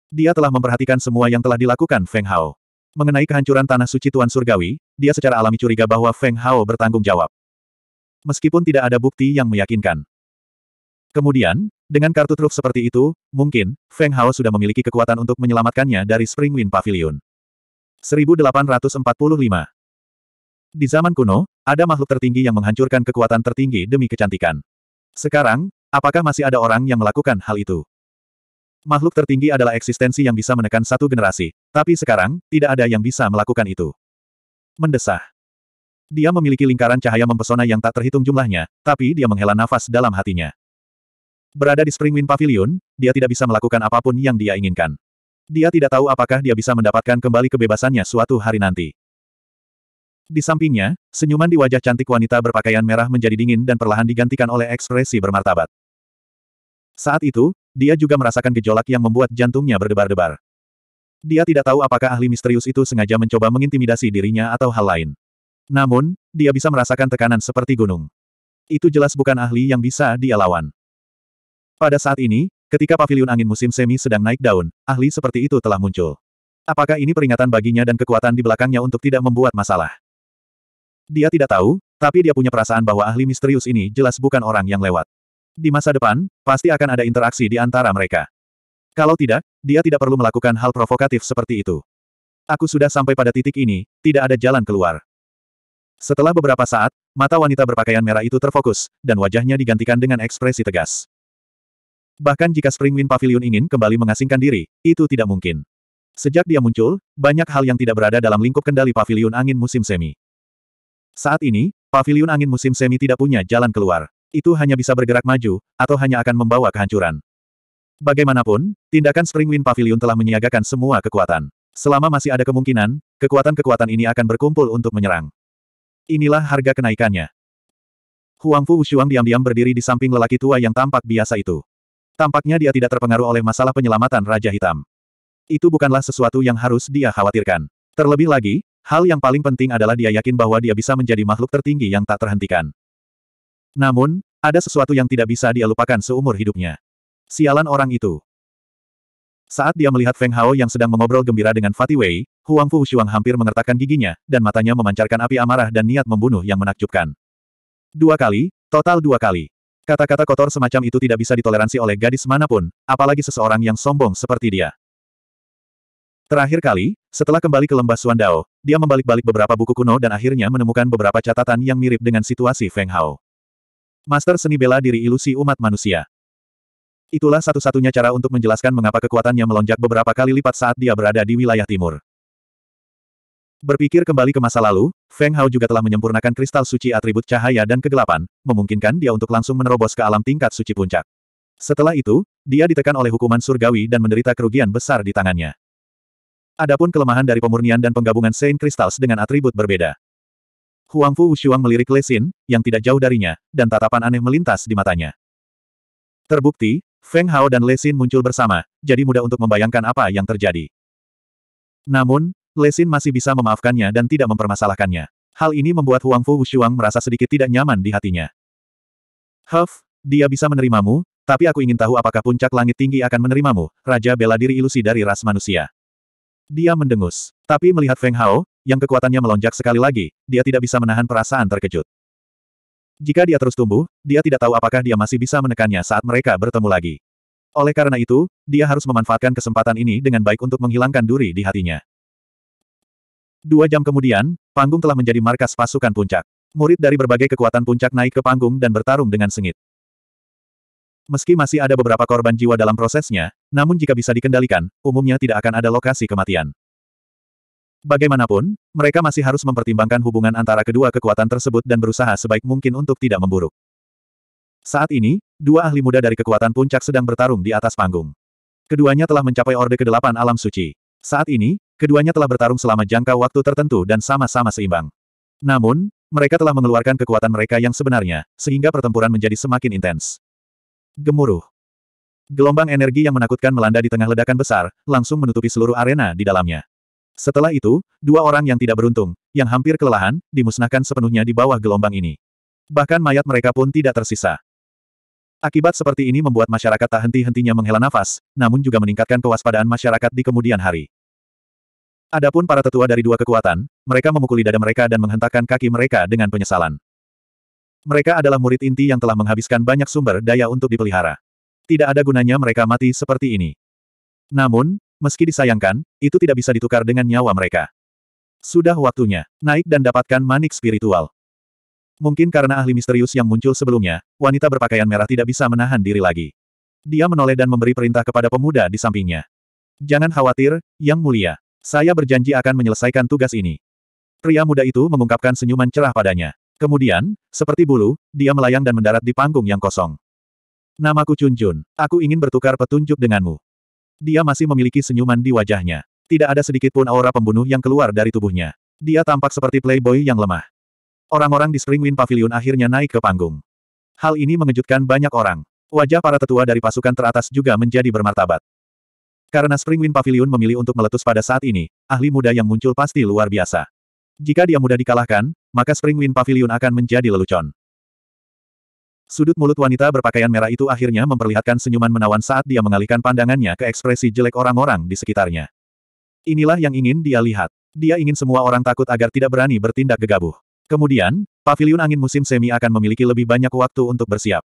S1: Dia telah memperhatikan semua yang telah dilakukan Feng Hao. Mengenai kehancuran Tanah Suci Tuan Surgawi, dia secara alami curiga bahwa Feng Hao bertanggung jawab. Meskipun tidak ada bukti yang meyakinkan. Kemudian, dengan kartu truf seperti itu, mungkin, Feng Hao sudah memiliki kekuatan untuk menyelamatkannya dari Spring Wind Pavilion. 1845. Di zaman kuno, ada makhluk tertinggi yang menghancurkan kekuatan tertinggi demi kecantikan. Sekarang, apakah masih ada orang yang melakukan hal itu? Makhluk tertinggi adalah eksistensi yang bisa menekan satu generasi, tapi sekarang, tidak ada yang bisa melakukan itu. Mendesah. Dia memiliki lingkaran cahaya mempesona yang tak terhitung jumlahnya, tapi dia menghela nafas dalam hatinya. Berada di Springwind Pavilion, dia tidak bisa melakukan apapun yang dia inginkan. Dia tidak tahu apakah dia bisa mendapatkan kembali kebebasannya suatu hari nanti. Di sampingnya, senyuman di wajah cantik wanita berpakaian merah menjadi dingin dan perlahan digantikan oleh ekspresi bermartabat. Saat itu, dia juga merasakan gejolak yang membuat jantungnya berdebar-debar. Dia tidak tahu apakah ahli misterius itu sengaja mencoba mengintimidasi dirinya atau hal lain. Namun, dia bisa merasakan tekanan seperti gunung. Itu jelas bukan ahli yang bisa dia lawan. Pada saat ini, Ketika pavilion angin musim semi sedang naik daun, ahli seperti itu telah muncul. Apakah ini peringatan baginya dan kekuatan di belakangnya untuk tidak membuat masalah? Dia tidak tahu, tapi dia punya perasaan bahwa ahli misterius ini jelas bukan orang yang lewat. Di masa depan, pasti akan ada interaksi di antara mereka. Kalau tidak, dia tidak perlu melakukan hal provokatif seperti itu. Aku sudah sampai pada titik ini, tidak ada jalan keluar. Setelah beberapa saat, mata wanita berpakaian merah itu terfokus, dan wajahnya digantikan dengan ekspresi tegas. Bahkan jika Spring Wind Pavilion ingin kembali mengasingkan diri, itu tidak mungkin. Sejak dia muncul, banyak hal yang tidak berada dalam lingkup kendali Pavilion Angin Musim Semi. Saat ini, Pavilion Angin Musim Semi tidak punya jalan keluar. Itu hanya bisa bergerak maju, atau hanya akan membawa kehancuran. Bagaimanapun, tindakan Spring Wind Pavilion telah menyiagakan semua kekuatan. Selama masih ada kemungkinan, kekuatan-kekuatan ini akan berkumpul untuk menyerang. Inilah harga kenaikannya. Huangfu Wushuang diam-diam berdiri di samping lelaki tua yang tampak biasa itu. Tampaknya dia tidak terpengaruh oleh masalah penyelamatan Raja Hitam. Itu bukanlah sesuatu yang harus dia khawatirkan. Terlebih lagi, hal yang paling penting adalah dia yakin bahwa dia bisa menjadi makhluk tertinggi yang tak terhentikan. Namun, ada sesuatu yang tidak bisa dia lupakan seumur hidupnya. Sialan orang itu. Saat dia melihat Feng Hao yang sedang mengobrol gembira dengan Fatih Wei, Huang Fu Shuang hampir mengertakkan giginya, dan matanya memancarkan api amarah dan niat membunuh yang menakjubkan. Dua kali, total dua kali. Kata-kata kotor semacam itu tidak bisa ditoleransi oleh gadis manapun, apalagi seseorang yang sombong seperti dia. Terakhir kali, setelah kembali ke lembah Suandao, dia membalik-balik beberapa buku kuno dan akhirnya menemukan beberapa catatan yang mirip dengan situasi Feng Hao. Master seni bela diri ilusi umat manusia. Itulah satu-satunya cara untuk menjelaskan mengapa kekuatannya melonjak beberapa kali lipat saat dia berada di wilayah timur. Berpikir kembali ke masa lalu, Feng Hao juga telah menyempurnakan kristal suci atribut cahaya dan kegelapan, memungkinkan dia untuk langsung menerobos ke alam tingkat suci puncak. Setelah itu, dia ditekan oleh hukuman surgawi dan menderita kerugian besar di tangannya. Adapun kelemahan dari pemurnian dan penggabungan Saint Crystals dengan atribut berbeda. Huang Fu Wushuang melirik Lesin, yang tidak jauh darinya, dan tatapan aneh melintas di matanya. Terbukti, Feng Hao dan Lesin muncul bersama, jadi mudah untuk membayangkan apa yang terjadi. Namun, Lesin masih bisa memaafkannya dan tidak mempermasalahkannya. Hal ini membuat Huang Fu Wushuang merasa sedikit tidak nyaman di hatinya. Huff, dia bisa menerimamu, tapi aku ingin tahu apakah puncak langit tinggi akan menerimamu, Raja bela diri ilusi dari ras manusia. Dia mendengus, tapi melihat Feng Hao, yang kekuatannya melonjak sekali lagi, dia tidak bisa menahan perasaan terkejut. Jika dia terus tumbuh, dia tidak tahu apakah dia masih bisa menekannya saat mereka bertemu lagi. Oleh karena itu, dia harus memanfaatkan kesempatan ini dengan baik untuk menghilangkan duri di hatinya. Dua jam kemudian, panggung telah menjadi markas pasukan puncak. Murid dari berbagai kekuatan puncak naik ke panggung dan bertarung dengan sengit. Meski masih ada beberapa korban jiwa dalam prosesnya, namun jika bisa dikendalikan, umumnya tidak akan ada lokasi kematian. Bagaimanapun, mereka masih harus mempertimbangkan hubungan antara kedua kekuatan tersebut dan berusaha sebaik mungkin untuk tidak memburuk. Saat ini, dua ahli muda dari kekuatan puncak sedang bertarung di atas panggung. Keduanya telah mencapai Orde ke-8 Alam Suci. Saat ini, Keduanya telah bertarung selama jangka waktu tertentu dan sama-sama seimbang. Namun, mereka telah mengeluarkan kekuatan mereka yang sebenarnya, sehingga pertempuran menjadi semakin intens. Gemuruh. Gelombang energi yang menakutkan melanda di tengah ledakan besar, langsung menutupi seluruh arena di dalamnya. Setelah itu, dua orang yang tidak beruntung, yang hampir kelelahan, dimusnahkan sepenuhnya di bawah gelombang ini. Bahkan mayat mereka pun tidak tersisa. Akibat seperti ini membuat masyarakat tak henti-hentinya menghela nafas, namun juga meningkatkan kewaspadaan masyarakat di kemudian hari. Adapun para tetua dari dua kekuatan, mereka memukuli dada mereka dan menghentakkan kaki mereka dengan penyesalan. Mereka adalah murid inti yang telah menghabiskan banyak sumber daya untuk dipelihara. Tidak ada gunanya mereka mati seperti ini. Namun, meski disayangkan, itu tidak bisa ditukar dengan nyawa mereka. Sudah waktunya, naik dan dapatkan manik spiritual. Mungkin karena ahli misterius yang muncul sebelumnya, wanita berpakaian merah tidak bisa menahan diri lagi. Dia menoleh dan memberi perintah kepada pemuda di sampingnya. Jangan khawatir, Yang Mulia. Saya berjanji akan menyelesaikan tugas ini. Pria muda itu mengungkapkan senyuman cerah padanya. Kemudian, seperti bulu, dia melayang dan mendarat di panggung yang kosong. Namaku Chun Jun. Aku ingin bertukar petunjuk denganmu. Dia masih memiliki senyuman di wajahnya. Tidak ada sedikit pun aura pembunuh yang keluar dari tubuhnya. Dia tampak seperti playboy yang lemah. Orang-orang di Spring Wind Pavilion akhirnya naik ke panggung. Hal ini mengejutkan banyak orang. Wajah para tetua dari pasukan teratas juga menjadi bermartabat. Karena Springwind Pavilion memilih untuk meletus pada saat ini, ahli muda yang muncul pasti luar biasa. Jika dia mudah dikalahkan, maka Springwind Pavilion akan menjadi lelucon. Sudut mulut wanita berpakaian merah itu akhirnya memperlihatkan senyuman menawan saat dia mengalihkan pandangannya ke ekspresi jelek orang-orang di sekitarnya. Inilah yang ingin dia lihat. Dia ingin semua orang takut agar tidak berani bertindak gegabah. Kemudian, pavilion angin musim semi akan memiliki lebih banyak waktu untuk bersiap.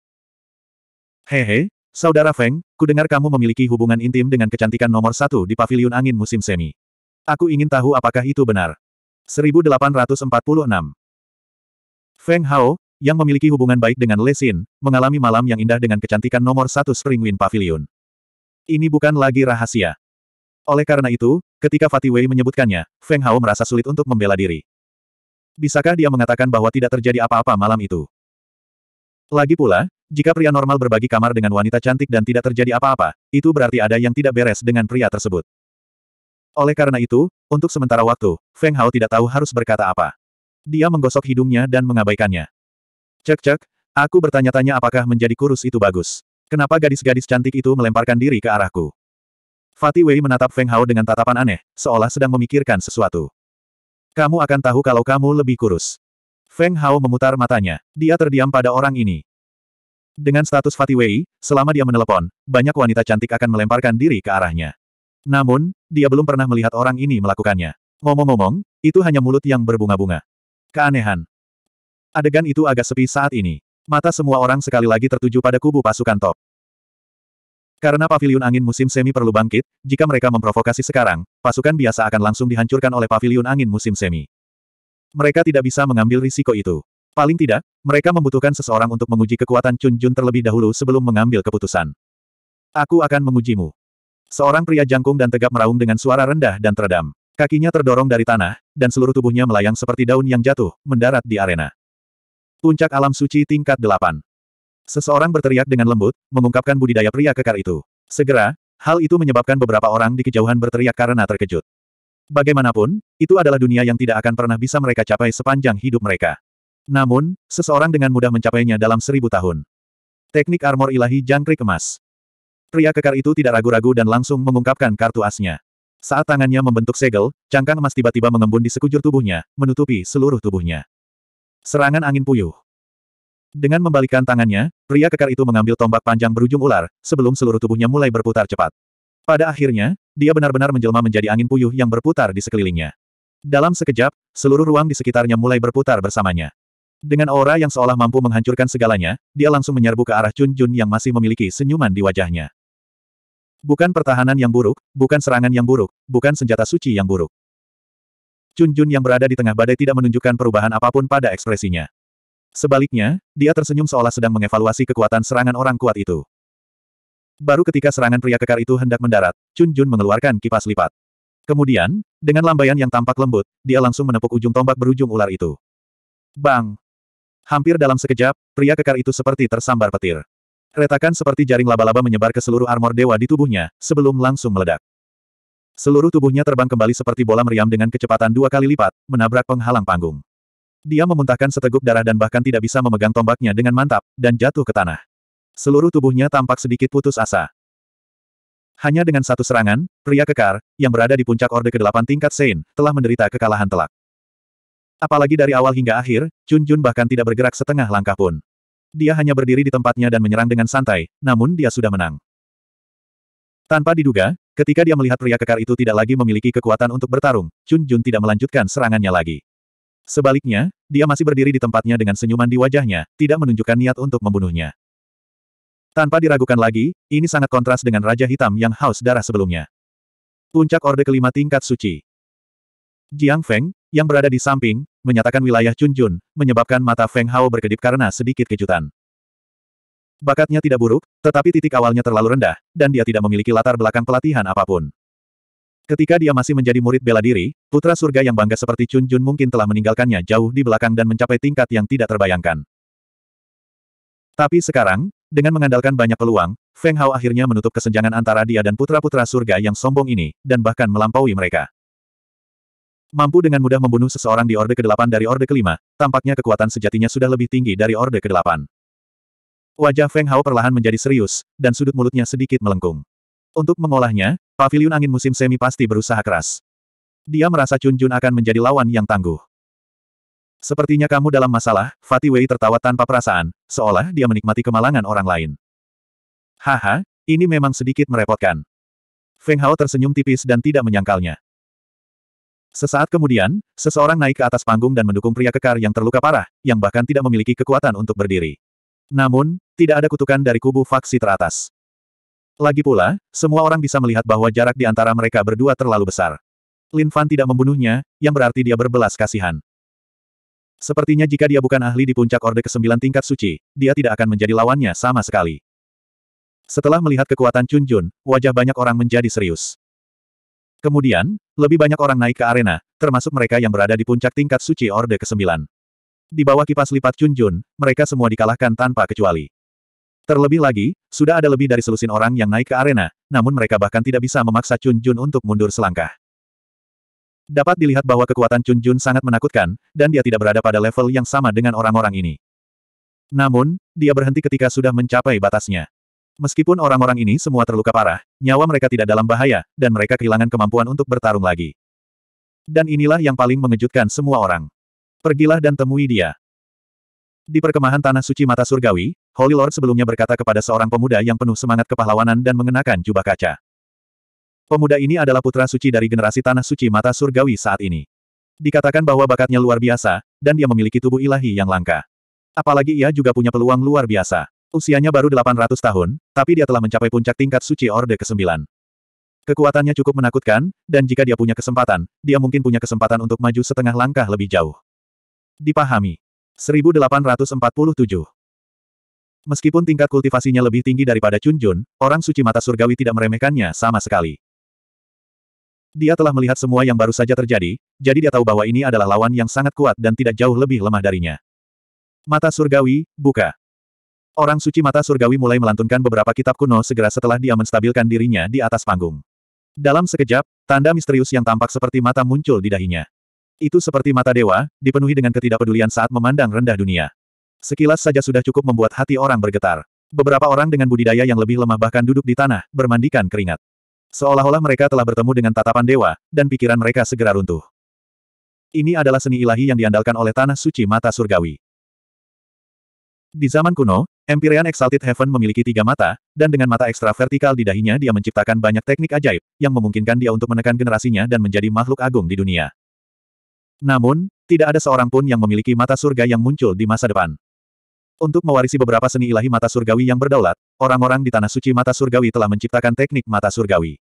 S1: Hehe, Saudara Feng, ku dengar kamu memiliki hubungan intim dengan kecantikan nomor satu di pavilion angin musim semi. Aku ingin tahu apakah itu benar. 1846 Feng Hao, yang memiliki hubungan baik dengan Lesin, mengalami malam yang indah dengan kecantikan nomor satu Spring Wind Pavilion. Ini bukan lagi rahasia. Oleh karena itu, ketika Fatih Wei menyebutkannya, Feng Hao merasa sulit untuk membela diri. Bisakah dia mengatakan bahwa tidak terjadi apa-apa malam itu? Lagi pula, jika pria normal berbagi kamar dengan wanita cantik dan tidak terjadi apa-apa, itu berarti ada yang tidak beres dengan pria tersebut. Oleh karena itu, untuk sementara waktu, Feng Hao tidak tahu harus berkata apa. Dia menggosok hidungnya dan mengabaikannya. Cek-cek, aku bertanya-tanya apakah menjadi kurus itu bagus. Kenapa gadis-gadis cantik itu melemparkan diri ke arahku? Fatih Wei menatap Feng Hao dengan tatapan aneh, seolah sedang memikirkan sesuatu. Kamu akan tahu kalau kamu lebih kurus. Feng Hao memutar matanya. Dia terdiam pada orang ini. Dengan status Fatiwei, selama dia menelepon, banyak wanita cantik akan melemparkan diri ke arahnya. Namun, dia belum pernah melihat orang ini melakukannya. Ngomong-ngomong, itu hanya mulut yang berbunga-bunga. Keanehan. Adegan itu agak sepi saat ini. Mata semua orang sekali lagi tertuju pada kubu pasukan top. Karena paviliun angin musim semi perlu bangkit, jika mereka memprovokasi sekarang, pasukan biasa akan langsung dihancurkan oleh paviliun angin musim semi. Mereka tidak bisa mengambil risiko itu. Paling tidak, mereka membutuhkan seseorang untuk menguji kekuatan Chun Jun terlebih dahulu sebelum mengambil keputusan. Aku akan mengujimu. Seorang pria jangkung dan tegap meraung dengan suara rendah dan teredam. Kakinya terdorong dari tanah, dan seluruh tubuhnya melayang seperti daun yang jatuh, mendarat di arena. Puncak alam suci tingkat Delapan. Seseorang berteriak dengan lembut, mengungkapkan budidaya pria kekar itu. Segera, hal itu menyebabkan beberapa orang di kejauhan berteriak karena terkejut. Bagaimanapun, itu adalah dunia yang tidak akan pernah bisa mereka capai sepanjang hidup mereka. Namun, seseorang dengan mudah mencapainya dalam seribu tahun. Teknik armor ilahi jangkrik emas. Pria kekar itu tidak ragu-ragu dan langsung mengungkapkan kartu asnya. Saat tangannya membentuk segel, cangkang emas tiba-tiba mengembun di sekujur tubuhnya, menutupi seluruh tubuhnya. Serangan angin puyuh. Dengan membalikkan tangannya, pria kekar itu mengambil tombak panjang berujung ular, sebelum seluruh tubuhnya mulai berputar cepat. Pada akhirnya, dia benar-benar menjelma menjadi angin puyuh yang berputar di sekelilingnya. Dalam sekejap, seluruh ruang di sekitarnya mulai berputar bersamanya. Dengan aura yang seolah mampu menghancurkan segalanya, dia langsung menyerbu ke arah Chun Jun yang masih memiliki senyuman di wajahnya. Bukan pertahanan yang buruk, bukan serangan yang buruk, bukan senjata suci yang buruk. Chun Jun yang berada di tengah badai tidak menunjukkan perubahan apapun pada ekspresinya. Sebaliknya, dia tersenyum seolah sedang mengevaluasi kekuatan serangan orang kuat itu. Baru ketika serangan pria kekar itu hendak mendarat, Chun Jun mengeluarkan kipas lipat. Kemudian, dengan lambaian yang tampak lembut, dia langsung menepuk ujung tombak berujung ular itu. Bang! Hampir dalam sekejap, pria kekar itu seperti tersambar petir. Retakan seperti jaring laba-laba menyebar ke seluruh armor dewa di tubuhnya, sebelum langsung meledak. Seluruh tubuhnya terbang kembali seperti bola meriam dengan kecepatan dua kali lipat, menabrak penghalang panggung. Dia memuntahkan seteguk darah dan bahkan tidak bisa memegang tombaknya dengan mantap, dan jatuh ke tanah. Seluruh tubuhnya tampak sedikit putus asa. Hanya dengan satu serangan, pria kekar, yang berada di puncak Orde ke-8 tingkat Sein, telah menderita kekalahan telak. Apalagi dari awal hingga akhir, Chun Jun bahkan tidak bergerak setengah langkah pun. Dia hanya berdiri di tempatnya dan menyerang dengan santai, namun dia sudah menang. Tanpa diduga, ketika dia melihat pria kekar itu tidak lagi memiliki kekuatan untuk bertarung, Chun Jun tidak melanjutkan serangannya lagi. Sebaliknya, dia masih berdiri di tempatnya dengan senyuman di wajahnya, tidak menunjukkan niat untuk membunuhnya. Tanpa diragukan lagi, ini sangat kontras dengan Raja Hitam yang haus darah sebelumnya. Puncak Orde Kelima Tingkat Suci Jiang Feng, yang berada di samping, menyatakan wilayah Chunjun, menyebabkan mata Feng Hao berkedip karena sedikit kejutan. Bakatnya tidak buruk, tetapi titik awalnya terlalu rendah, dan dia tidak memiliki latar belakang pelatihan apapun. Ketika dia masih menjadi murid bela diri, putra surga yang bangga seperti Chun Jun mungkin telah meninggalkannya jauh di belakang dan mencapai tingkat yang tidak terbayangkan. Tapi sekarang, dengan mengandalkan banyak peluang, Feng Hao akhirnya menutup kesenjangan antara dia dan putra-putra surga yang sombong ini, dan bahkan melampaui mereka. Mampu dengan mudah membunuh seseorang di Orde ke-8 dari Orde ke-5, tampaknya kekuatan sejatinya sudah lebih tinggi dari Orde ke-8. Wajah Feng Hao perlahan menjadi serius, dan sudut mulutnya sedikit melengkung. Untuk mengolahnya, Paviliun angin musim semi pasti berusaha keras. Dia merasa Chun Jun akan menjadi lawan yang tangguh. Sepertinya kamu dalam masalah, Fatih Wei tertawa tanpa perasaan, seolah dia menikmati kemalangan orang lain. Haha, ini memang sedikit merepotkan. Feng Hao tersenyum tipis dan tidak menyangkalnya. Sesaat kemudian, seseorang naik ke atas panggung dan mendukung pria kekar yang terluka parah, yang bahkan tidak memiliki kekuatan untuk berdiri. Namun, tidak ada kutukan dari kubu faksi teratas. Lagi pula, semua orang bisa melihat bahwa jarak di antara mereka berdua terlalu besar. Lin Fan tidak membunuhnya, yang berarti dia berbelas kasihan. Sepertinya jika dia bukan ahli di puncak Orde ke-9 tingkat suci, dia tidak akan menjadi lawannya sama sekali. Setelah melihat kekuatan Chun Jun, wajah banyak orang menjadi serius. Kemudian, lebih banyak orang naik ke arena, termasuk mereka yang berada di puncak tingkat suci Orde ke-9. Di bawah kipas lipat Chunjun, mereka semua dikalahkan tanpa kecuali. Terlebih lagi, sudah ada lebih dari selusin orang yang naik ke arena, namun mereka bahkan tidak bisa memaksa Chunjun untuk mundur selangkah. Dapat dilihat bahwa kekuatan Chunjun sangat menakutkan, dan dia tidak berada pada level yang sama dengan orang-orang ini. Namun, dia berhenti ketika sudah mencapai batasnya. Meskipun orang-orang ini semua terluka parah, nyawa mereka tidak dalam bahaya, dan mereka kehilangan kemampuan untuk bertarung lagi. Dan inilah yang paling mengejutkan semua orang. Pergilah dan temui dia. Di perkemahan Tanah Suci Mata Surgawi, Holy Lord sebelumnya berkata kepada seorang pemuda yang penuh semangat kepahlawanan dan mengenakan jubah kaca. Pemuda ini adalah putra suci dari generasi Tanah Suci Mata Surgawi saat ini. Dikatakan bahwa bakatnya luar biasa, dan dia memiliki tubuh ilahi yang langka. Apalagi ia juga punya peluang luar biasa. Usianya baru 800 tahun, tapi dia telah mencapai puncak tingkat suci Orde ke-9. Kekuatannya cukup menakutkan, dan jika dia punya kesempatan, dia mungkin punya kesempatan untuk maju setengah langkah lebih jauh. Dipahami. 1847 Meskipun tingkat kultivasinya lebih tinggi daripada Chunjun, orang suci mata surgawi tidak meremehkannya sama sekali. Dia telah melihat semua yang baru saja terjadi, jadi dia tahu bahwa ini adalah lawan yang sangat kuat dan tidak jauh lebih lemah darinya. Mata surgawi, buka. Orang suci mata surgawi mulai melantunkan beberapa kitab kuno segera setelah dia menstabilkan dirinya di atas panggung. Dalam sekejap, tanda misterius yang tampak seperti mata muncul di dahinya. Itu seperti mata dewa, dipenuhi dengan ketidakpedulian saat memandang rendah dunia. Sekilas saja sudah cukup membuat hati orang bergetar. Beberapa orang dengan budidaya yang lebih lemah bahkan duduk di tanah, bermandikan keringat. Seolah-olah mereka telah bertemu dengan tatapan dewa, dan pikiran mereka segera runtuh. Ini adalah seni ilahi yang diandalkan oleh tanah suci mata surgawi. Di zaman kuno, Empyrean Exalted Heaven memiliki tiga mata, dan dengan mata ekstra vertikal di dahinya dia menciptakan banyak teknik ajaib, yang memungkinkan dia untuk menekan generasinya dan menjadi makhluk agung di dunia. Namun, tidak ada seorang pun yang memiliki mata surga yang muncul di masa depan. Untuk mewarisi beberapa seni ilahi mata surgawi yang berdaulat, orang-orang di Tanah Suci mata surgawi telah menciptakan teknik mata surgawi.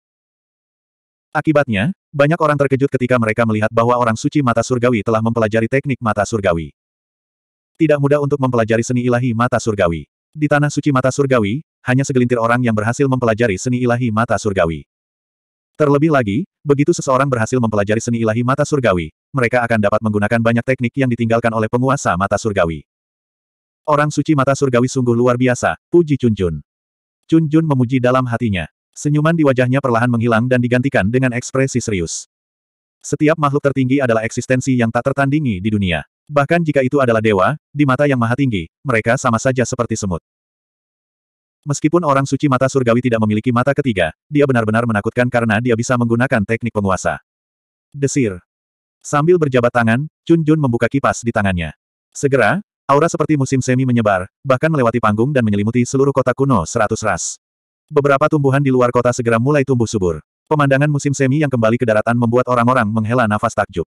S1: Akibatnya, banyak orang terkejut ketika mereka melihat bahwa orang suci mata surgawi telah mempelajari teknik mata surgawi. Tidak mudah untuk mempelajari seni ilahi mata surgawi. Di tanah suci mata surgawi, hanya segelintir orang yang berhasil mempelajari seni ilahi mata surgawi. Terlebih lagi, begitu seseorang berhasil mempelajari seni ilahi mata surgawi, mereka akan dapat menggunakan banyak teknik yang ditinggalkan oleh penguasa mata surgawi. Orang suci mata surgawi sungguh luar biasa, puji Chun Jun. Chun Jun memuji dalam hatinya. Senyuman di wajahnya perlahan menghilang dan digantikan dengan ekspresi serius. Setiap makhluk tertinggi adalah eksistensi yang tak tertandingi di dunia. Bahkan jika itu adalah dewa, di mata yang maha tinggi, mereka sama saja seperti semut. Meskipun orang suci mata surgawi tidak memiliki mata ketiga, dia benar-benar menakutkan karena dia bisa menggunakan teknik penguasa. Desir. Sambil berjabat tangan, Chun Jun membuka kipas di tangannya. Segera, aura seperti musim semi menyebar, bahkan melewati panggung dan menyelimuti seluruh kota kuno seratus ras. Beberapa tumbuhan di luar kota segera mulai tumbuh subur. Pemandangan musim semi yang kembali ke daratan membuat orang-orang menghela nafas takjub.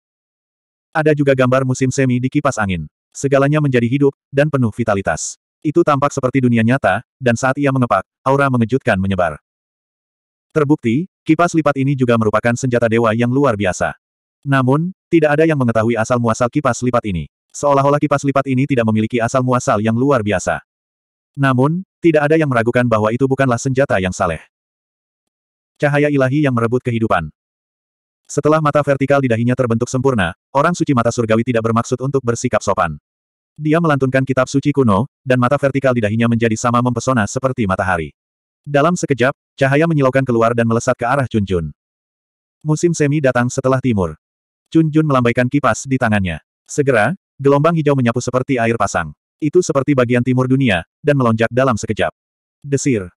S1: Ada juga gambar musim semi di kipas angin. Segalanya menjadi hidup, dan penuh vitalitas. Itu tampak seperti dunia nyata, dan saat ia mengepak, aura mengejutkan menyebar. Terbukti, kipas lipat ini juga merupakan senjata dewa yang luar biasa. Namun, tidak ada yang mengetahui asal-muasal kipas lipat ini. Seolah-olah kipas lipat ini tidak memiliki asal-muasal yang luar biasa. Namun, tidak ada yang meragukan bahwa itu bukanlah senjata yang saleh. Cahaya ilahi yang merebut kehidupan. Setelah mata vertikal di dahinya terbentuk sempurna, orang suci mata surgawi tidak bermaksud untuk bersikap sopan. Dia melantunkan kitab suci kuno, dan mata vertikal di dahinya menjadi sama mempesona seperti matahari. Dalam sekejap, cahaya menyilaukan keluar dan melesat ke arah Junjun. Musim semi datang setelah timur. Junjun melambaikan kipas di tangannya. Segera, gelombang hijau menyapu seperti air pasang. Itu seperti bagian timur dunia, dan melonjak dalam sekejap. Desir.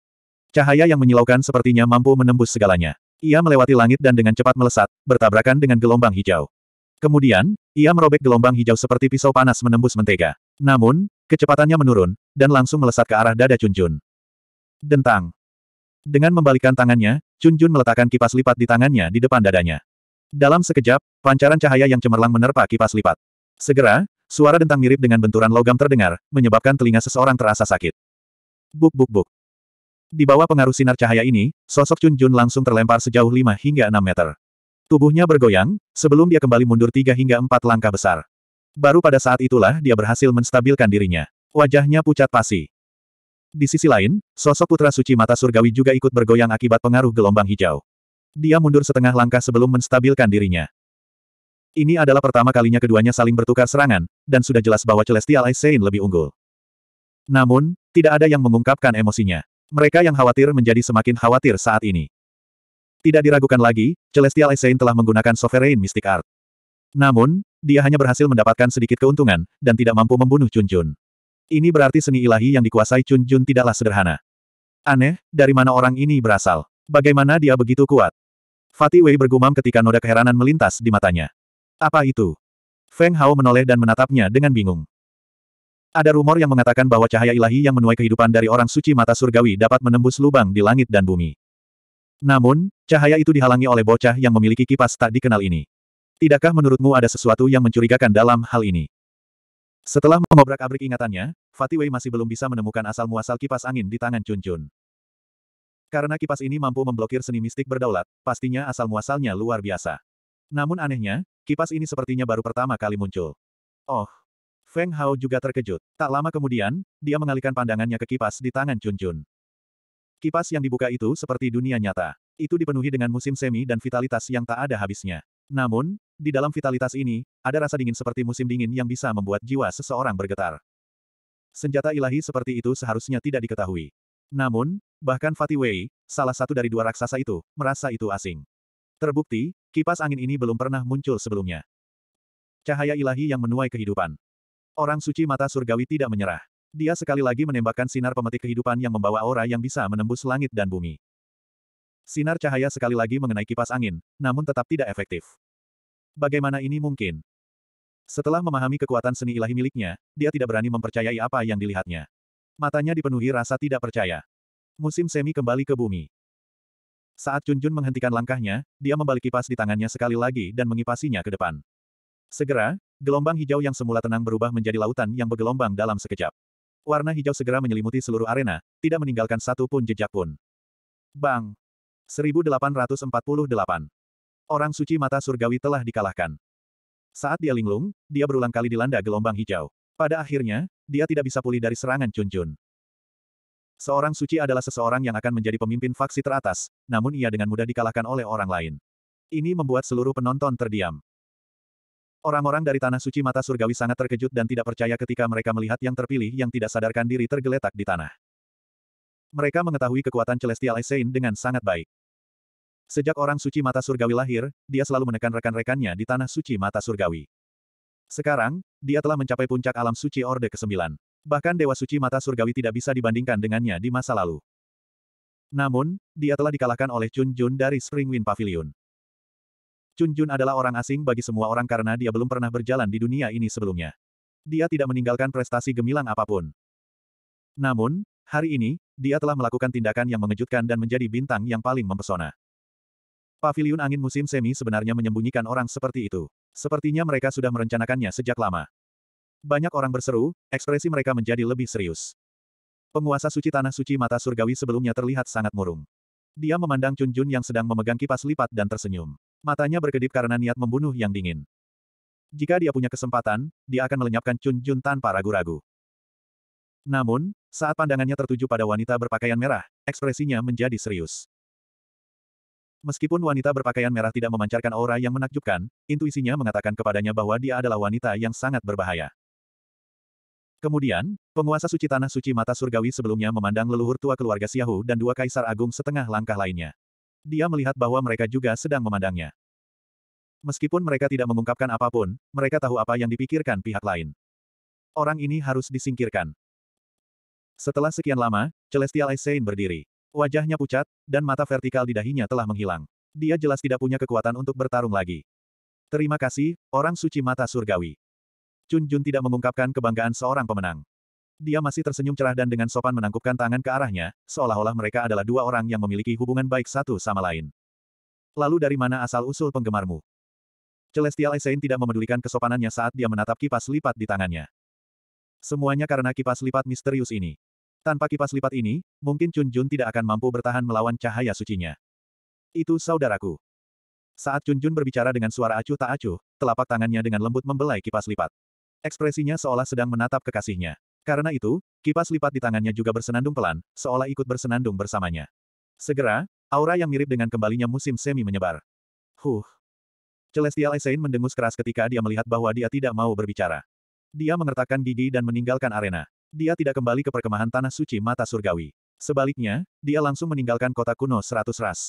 S1: Cahaya yang menyilaukan sepertinya mampu menembus segalanya. Ia melewati langit dan dengan cepat melesat, bertabrakan dengan gelombang hijau. Kemudian, ia merobek gelombang hijau seperti pisau panas menembus mentega. Namun, kecepatannya menurun, dan langsung melesat ke arah dada Chunjun. Dentang. Dengan membalikkan tangannya, Chunjun meletakkan kipas lipat di tangannya di depan dadanya. Dalam sekejap, pancaran cahaya yang cemerlang menerpa kipas lipat. Segera, suara dentang mirip dengan benturan logam terdengar, menyebabkan telinga seseorang terasa sakit. Buk buk buk. Di bawah pengaruh sinar cahaya ini, sosok Chun Jun langsung terlempar sejauh 5 hingga 6 meter. Tubuhnya bergoyang, sebelum dia kembali mundur 3 hingga 4 langkah besar. Baru pada saat itulah dia berhasil menstabilkan dirinya. Wajahnya pucat pasi. Di sisi lain, sosok putra suci mata surgawi juga ikut bergoyang akibat pengaruh gelombang hijau. Dia mundur setengah langkah sebelum menstabilkan dirinya. Ini adalah pertama kalinya keduanya saling bertukar serangan, dan sudah jelas bahwa Celestial Ice Saint lebih unggul. Namun, tidak ada yang mengungkapkan emosinya. Mereka yang khawatir menjadi semakin khawatir saat ini. Tidak diragukan lagi, Celestial Essence telah menggunakan Sovereign Mystic Art. Namun, dia hanya berhasil mendapatkan sedikit keuntungan, dan tidak mampu membunuh Chun Jun. Ini berarti seni ilahi yang dikuasai Chun Jun tidaklah sederhana. Aneh, dari mana orang ini berasal? Bagaimana dia begitu kuat? Fatih Wei bergumam ketika noda keheranan melintas di matanya. Apa itu? Feng Hao menoleh dan menatapnya dengan bingung. Ada rumor yang mengatakan bahwa cahaya ilahi yang menuai kehidupan dari orang suci mata surgawi dapat menembus lubang di langit dan bumi. Namun, cahaya itu dihalangi oleh bocah yang memiliki kipas tak dikenal ini. Tidakkah menurutmu ada sesuatu yang mencurigakan dalam hal ini? Setelah mengobrak-abrik ingatannya, Fatih Wei masih belum bisa menemukan asal-muasal kipas angin di tangan Chun Chun. Karena kipas ini mampu memblokir seni mistik berdaulat, pastinya asal-muasalnya luar biasa. Namun anehnya, kipas ini sepertinya baru pertama kali muncul. Oh, Feng Hao juga terkejut. Tak lama kemudian, dia mengalihkan pandangannya ke kipas di tangan Chun Chun. Kipas yang dibuka itu seperti dunia nyata. Itu dipenuhi dengan musim semi dan vitalitas yang tak ada habisnya. Namun, di dalam vitalitas ini, ada rasa dingin seperti musim dingin yang bisa membuat jiwa seseorang bergetar. Senjata ilahi seperti itu seharusnya tidak diketahui. Namun, bahkan Fatih Wei, salah satu dari dua raksasa itu, merasa itu asing. Terbukti, kipas angin ini belum pernah muncul sebelumnya. Cahaya ilahi yang menuai kehidupan. Orang suci mata surgawi tidak menyerah. Dia sekali lagi menembakkan sinar pemetik kehidupan yang membawa aura yang bisa menembus langit dan bumi. Sinar cahaya sekali lagi mengenai kipas angin, namun tetap tidak efektif. Bagaimana ini mungkin? Setelah memahami kekuatan seni ilahi miliknya, dia tidak berani mempercayai apa yang dilihatnya. Matanya dipenuhi rasa tidak percaya. Musim semi kembali ke bumi. Saat Junjun menghentikan langkahnya, dia membalik kipas di tangannya sekali lagi dan mengipasinya ke depan. Segera, Gelombang hijau yang semula tenang berubah menjadi lautan yang bergelombang dalam sekejap. Warna hijau segera menyelimuti seluruh arena, tidak meninggalkan satu pun jejak pun. Bang! 1848. Orang suci mata surgawi telah dikalahkan. Saat dia linglung, dia berulang kali dilanda gelombang hijau. Pada akhirnya, dia tidak bisa pulih dari serangan Junjun. Seorang suci adalah seseorang yang akan menjadi pemimpin faksi teratas, namun ia dengan mudah dikalahkan oleh orang lain. Ini membuat seluruh penonton terdiam. Orang-orang dari Tanah Suci Mata Surgawi sangat terkejut dan tidak percaya ketika mereka melihat yang terpilih yang tidak sadarkan diri tergeletak di tanah. Mereka mengetahui kekuatan Celestial Essence dengan sangat baik. Sejak orang suci mata surgawi lahir, dia selalu menekan rekan-rekannya di tanah suci mata surgawi. Sekarang, dia telah mencapai puncak alam suci Orde ke-9. Bahkan Dewa Suci Mata Surgawi tidak bisa dibandingkan dengannya di masa lalu. Namun, dia telah dikalahkan oleh Chun Jun dari Spring Wind Pavilion. Chun Jun adalah orang asing bagi semua orang karena dia belum pernah berjalan di dunia ini sebelumnya. Dia tidak meninggalkan prestasi gemilang apapun. Namun, hari ini, dia telah melakukan tindakan yang mengejutkan dan menjadi bintang yang paling mempesona. Paviliun angin musim semi sebenarnya menyembunyikan orang seperti itu. Sepertinya mereka sudah merencanakannya sejak lama. Banyak orang berseru, ekspresi mereka menjadi lebih serius. Penguasa suci tanah suci mata surgawi sebelumnya terlihat sangat murung. Dia memandang Chun Jun yang sedang memegang kipas lipat dan tersenyum. Matanya berkedip karena niat membunuh yang dingin. Jika dia punya kesempatan, dia akan melenyapkan Chun Jun tanpa ragu-ragu. Namun, saat pandangannya tertuju pada wanita berpakaian merah, ekspresinya menjadi serius. Meskipun wanita berpakaian merah tidak memancarkan aura yang menakjubkan, intuisinya mengatakan kepadanya bahwa dia adalah wanita yang sangat berbahaya. Kemudian, penguasa suci tanah suci mata surgawi sebelumnya memandang leluhur tua keluarga Siahu dan dua kaisar agung setengah langkah lainnya dia melihat bahwa mereka juga sedang memandangnya. Meskipun mereka tidak mengungkapkan apapun, mereka tahu apa yang dipikirkan pihak lain. Orang ini harus disingkirkan. Setelah sekian lama, Celestial Essene berdiri. Wajahnya pucat, dan mata vertikal di dahinya telah menghilang. Dia jelas tidak punya kekuatan untuk bertarung lagi. Terima kasih, orang suci mata surgawi. Chun Jun tidak mengungkapkan kebanggaan seorang pemenang. Dia masih tersenyum cerah dan dengan sopan menangkupkan tangan ke arahnya, seolah-olah mereka adalah dua orang yang memiliki hubungan baik satu sama lain. Lalu dari mana asal-usul penggemarmu? Celestial Essence tidak memedulikan kesopanannya saat dia menatap kipas lipat di tangannya. Semuanya karena kipas lipat misterius ini. Tanpa kipas lipat ini, mungkin Chun Jun tidak akan mampu bertahan melawan cahaya sucinya. Itu saudaraku. Saat Chun Jun berbicara dengan suara acuh tak acuh, telapak tangannya dengan lembut membelai kipas lipat. Ekspresinya seolah sedang menatap kekasihnya. Karena itu, kipas lipat di tangannya juga bersenandung pelan, seolah ikut bersenandung bersamanya. Segera, aura yang mirip dengan kembalinya musim semi menyebar. Huh. Celestial Essence mendengus keras ketika dia melihat bahwa dia tidak mau berbicara. Dia mengertakkan gigi dan meninggalkan arena. Dia tidak kembali ke perkemahan tanah suci mata surgawi. Sebaliknya, dia langsung meninggalkan kota kuno seratus ras.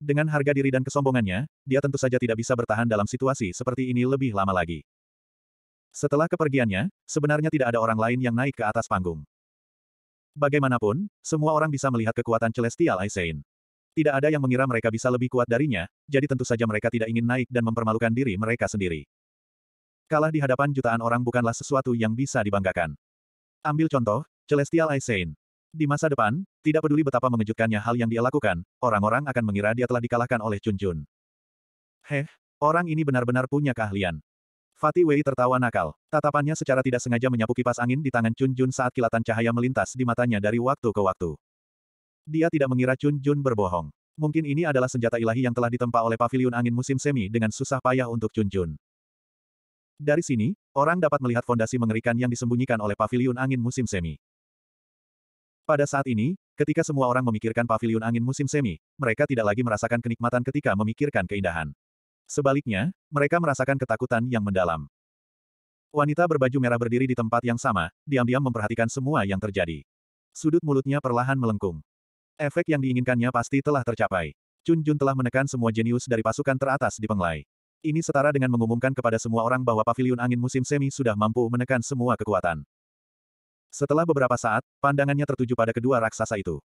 S1: Dengan harga diri dan kesombongannya, dia tentu saja tidak bisa bertahan dalam situasi seperti ini lebih lama lagi. Setelah kepergiannya, sebenarnya tidak ada orang lain yang naik ke atas panggung. Bagaimanapun, semua orang bisa melihat kekuatan Celestial Aisein. Tidak ada yang mengira mereka bisa lebih kuat darinya, jadi tentu saja mereka tidak ingin naik dan mempermalukan diri mereka sendiri. Kalah di hadapan jutaan orang bukanlah sesuatu yang bisa dibanggakan. Ambil contoh, Celestial Aisein. Di masa depan, tidak peduli betapa mengejutkannya hal yang dia lakukan, orang-orang akan mengira dia telah dikalahkan oleh Chun Chun. Heh, orang ini benar-benar punya keahlian. Fatih Wei tertawa nakal. Tatapannya secara tidak sengaja menyapu kipas angin di tangan Chun Jun saat kilatan cahaya melintas di matanya dari waktu ke waktu. Dia tidak mengira Chun Jun berbohong. Mungkin ini adalah senjata ilahi yang telah ditempa oleh pavilion angin musim semi dengan susah payah untuk Chun Jun. Dari sini, orang dapat melihat fondasi mengerikan yang disembunyikan oleh pavilion angin musim semi. Pada saat ini, ketika semua orang memikirkan pavilion angin musim semi, mereka tidak lagi merasakan kenikmatan ketika memikirkan keindahan. Sebaliknya, mereka merasakan ketakutan yang mendalam. Wanita berbaju merah berdiri di tempat yang sama, diam-diam memperhatikan semua yang terjadi. Sudut mulutnya perlahan melengkung. Efek yang diinginkannya pasti telah tercapai. Chun Jun telah menekan semua jenius dari pasukan teratas di Penglai. Ini setara dengan mengumumkan kepada semua orang bahwa paviliun angin musim semi sudah mampu menekan semua kekuatan. Setelah beberapa saat, pandangannya tertuju pada kedua raksasa itu.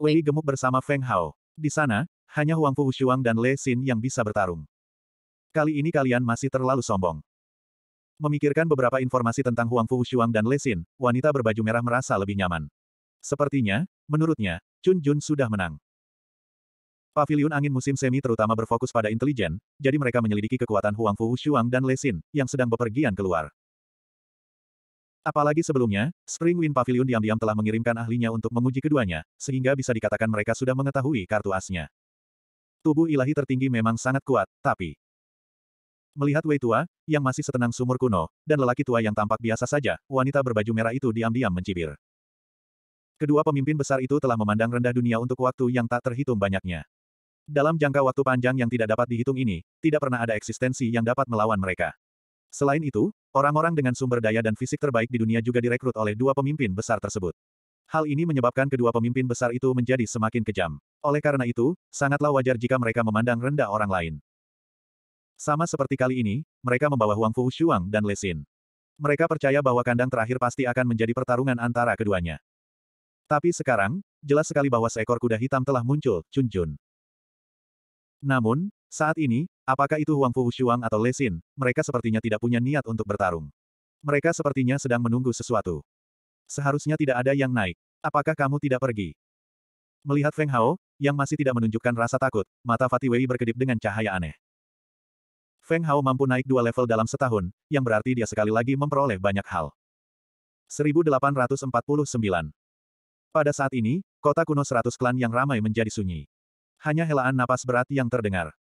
S1: Wei gemuk bersama Feng Hao. Di sana, hanya Huang Fu Hushuang dan Le Xin yang bisa bertarung. Kali ini kalian masih terlalu sombong. Memikirkan beberapa informasi tentang Huang Fu Shuang dan Lesin, wanita berbaju merah merasa lebih nyaman. Sepertinya, menurutnya, Chun Jun sudah menang. Pavilion angin musim semi terutama berfokus pada intelijen, jadi mereka menyelidiki kekuatan Huang Fu Shuang dan Lesin, yang sedang bepergian keluar. Apalagi sebelumnya, Spring Wind Pavilion diam-diam telah mengirimkan ahlinya untuk menguji keduanya, sehingga bisa dikatakan mereka sudah mengetahui kartu asnya. Tubuh ilahi tertinggi memang sangat kuat, tapi Melihat Wei tua, yang masih setenang sumur kuno, dan lelaki tua yang tampak biasa saja, wanita berbaju merah itu diam-diam mencibir. Kedua pemimpin besar itu telah memandang rendah dunia untuk waktu yang tak terhitung banyaknya. Dalam jangka waktu panjang yang tidak dapat dihitung ini, tidak pernah ada eksistensi yang dapat melawan mereka. Selain itu, orang-orang dengan sumber daya dan fisik terbaik di dunia juga direkrut oleh dua pemimpin besar tersebut. Hal ini menyebabkan kedua pemimpin besar itu menjadi semakin kejam. Oleh karena itu, sangatlah wajar jika mereka memandang rendah orang lain. Sama seperti kali ini, mereka membawa Huang Fu Shuang dan Lesin. Mereka percaya bahwa kandang terakhir pasti akan menjadi pertarungan antara keduanya. Tapi sekarang, jelas sekali bahwa seekor kuda hitam telah muncul, Chun Jun. Namun, saat ini, apakah itu Huang Fu Shuang atau Lesin, mereka sepertinya tidak punya niat untuk bertarung. Mereka sepertinya sedang menunggu sesuatu. Seharusnya tidak ada yang naik. Apakah kamu tidak pergi? Melihat Feng Hao, yang masih tidak menunjukkan rasa takut, mata Fatih Wei berkedip dengan cahaya aneh. Feng Hao mampu naik dua level dalam setahun, yang berarti dia sekali lagi memperoleh banyak hal. 1849 Pada saat ini, kota kuno seratus klan yang ramai menjadi sunyi. Hanya helaan napas berat yang terdengar.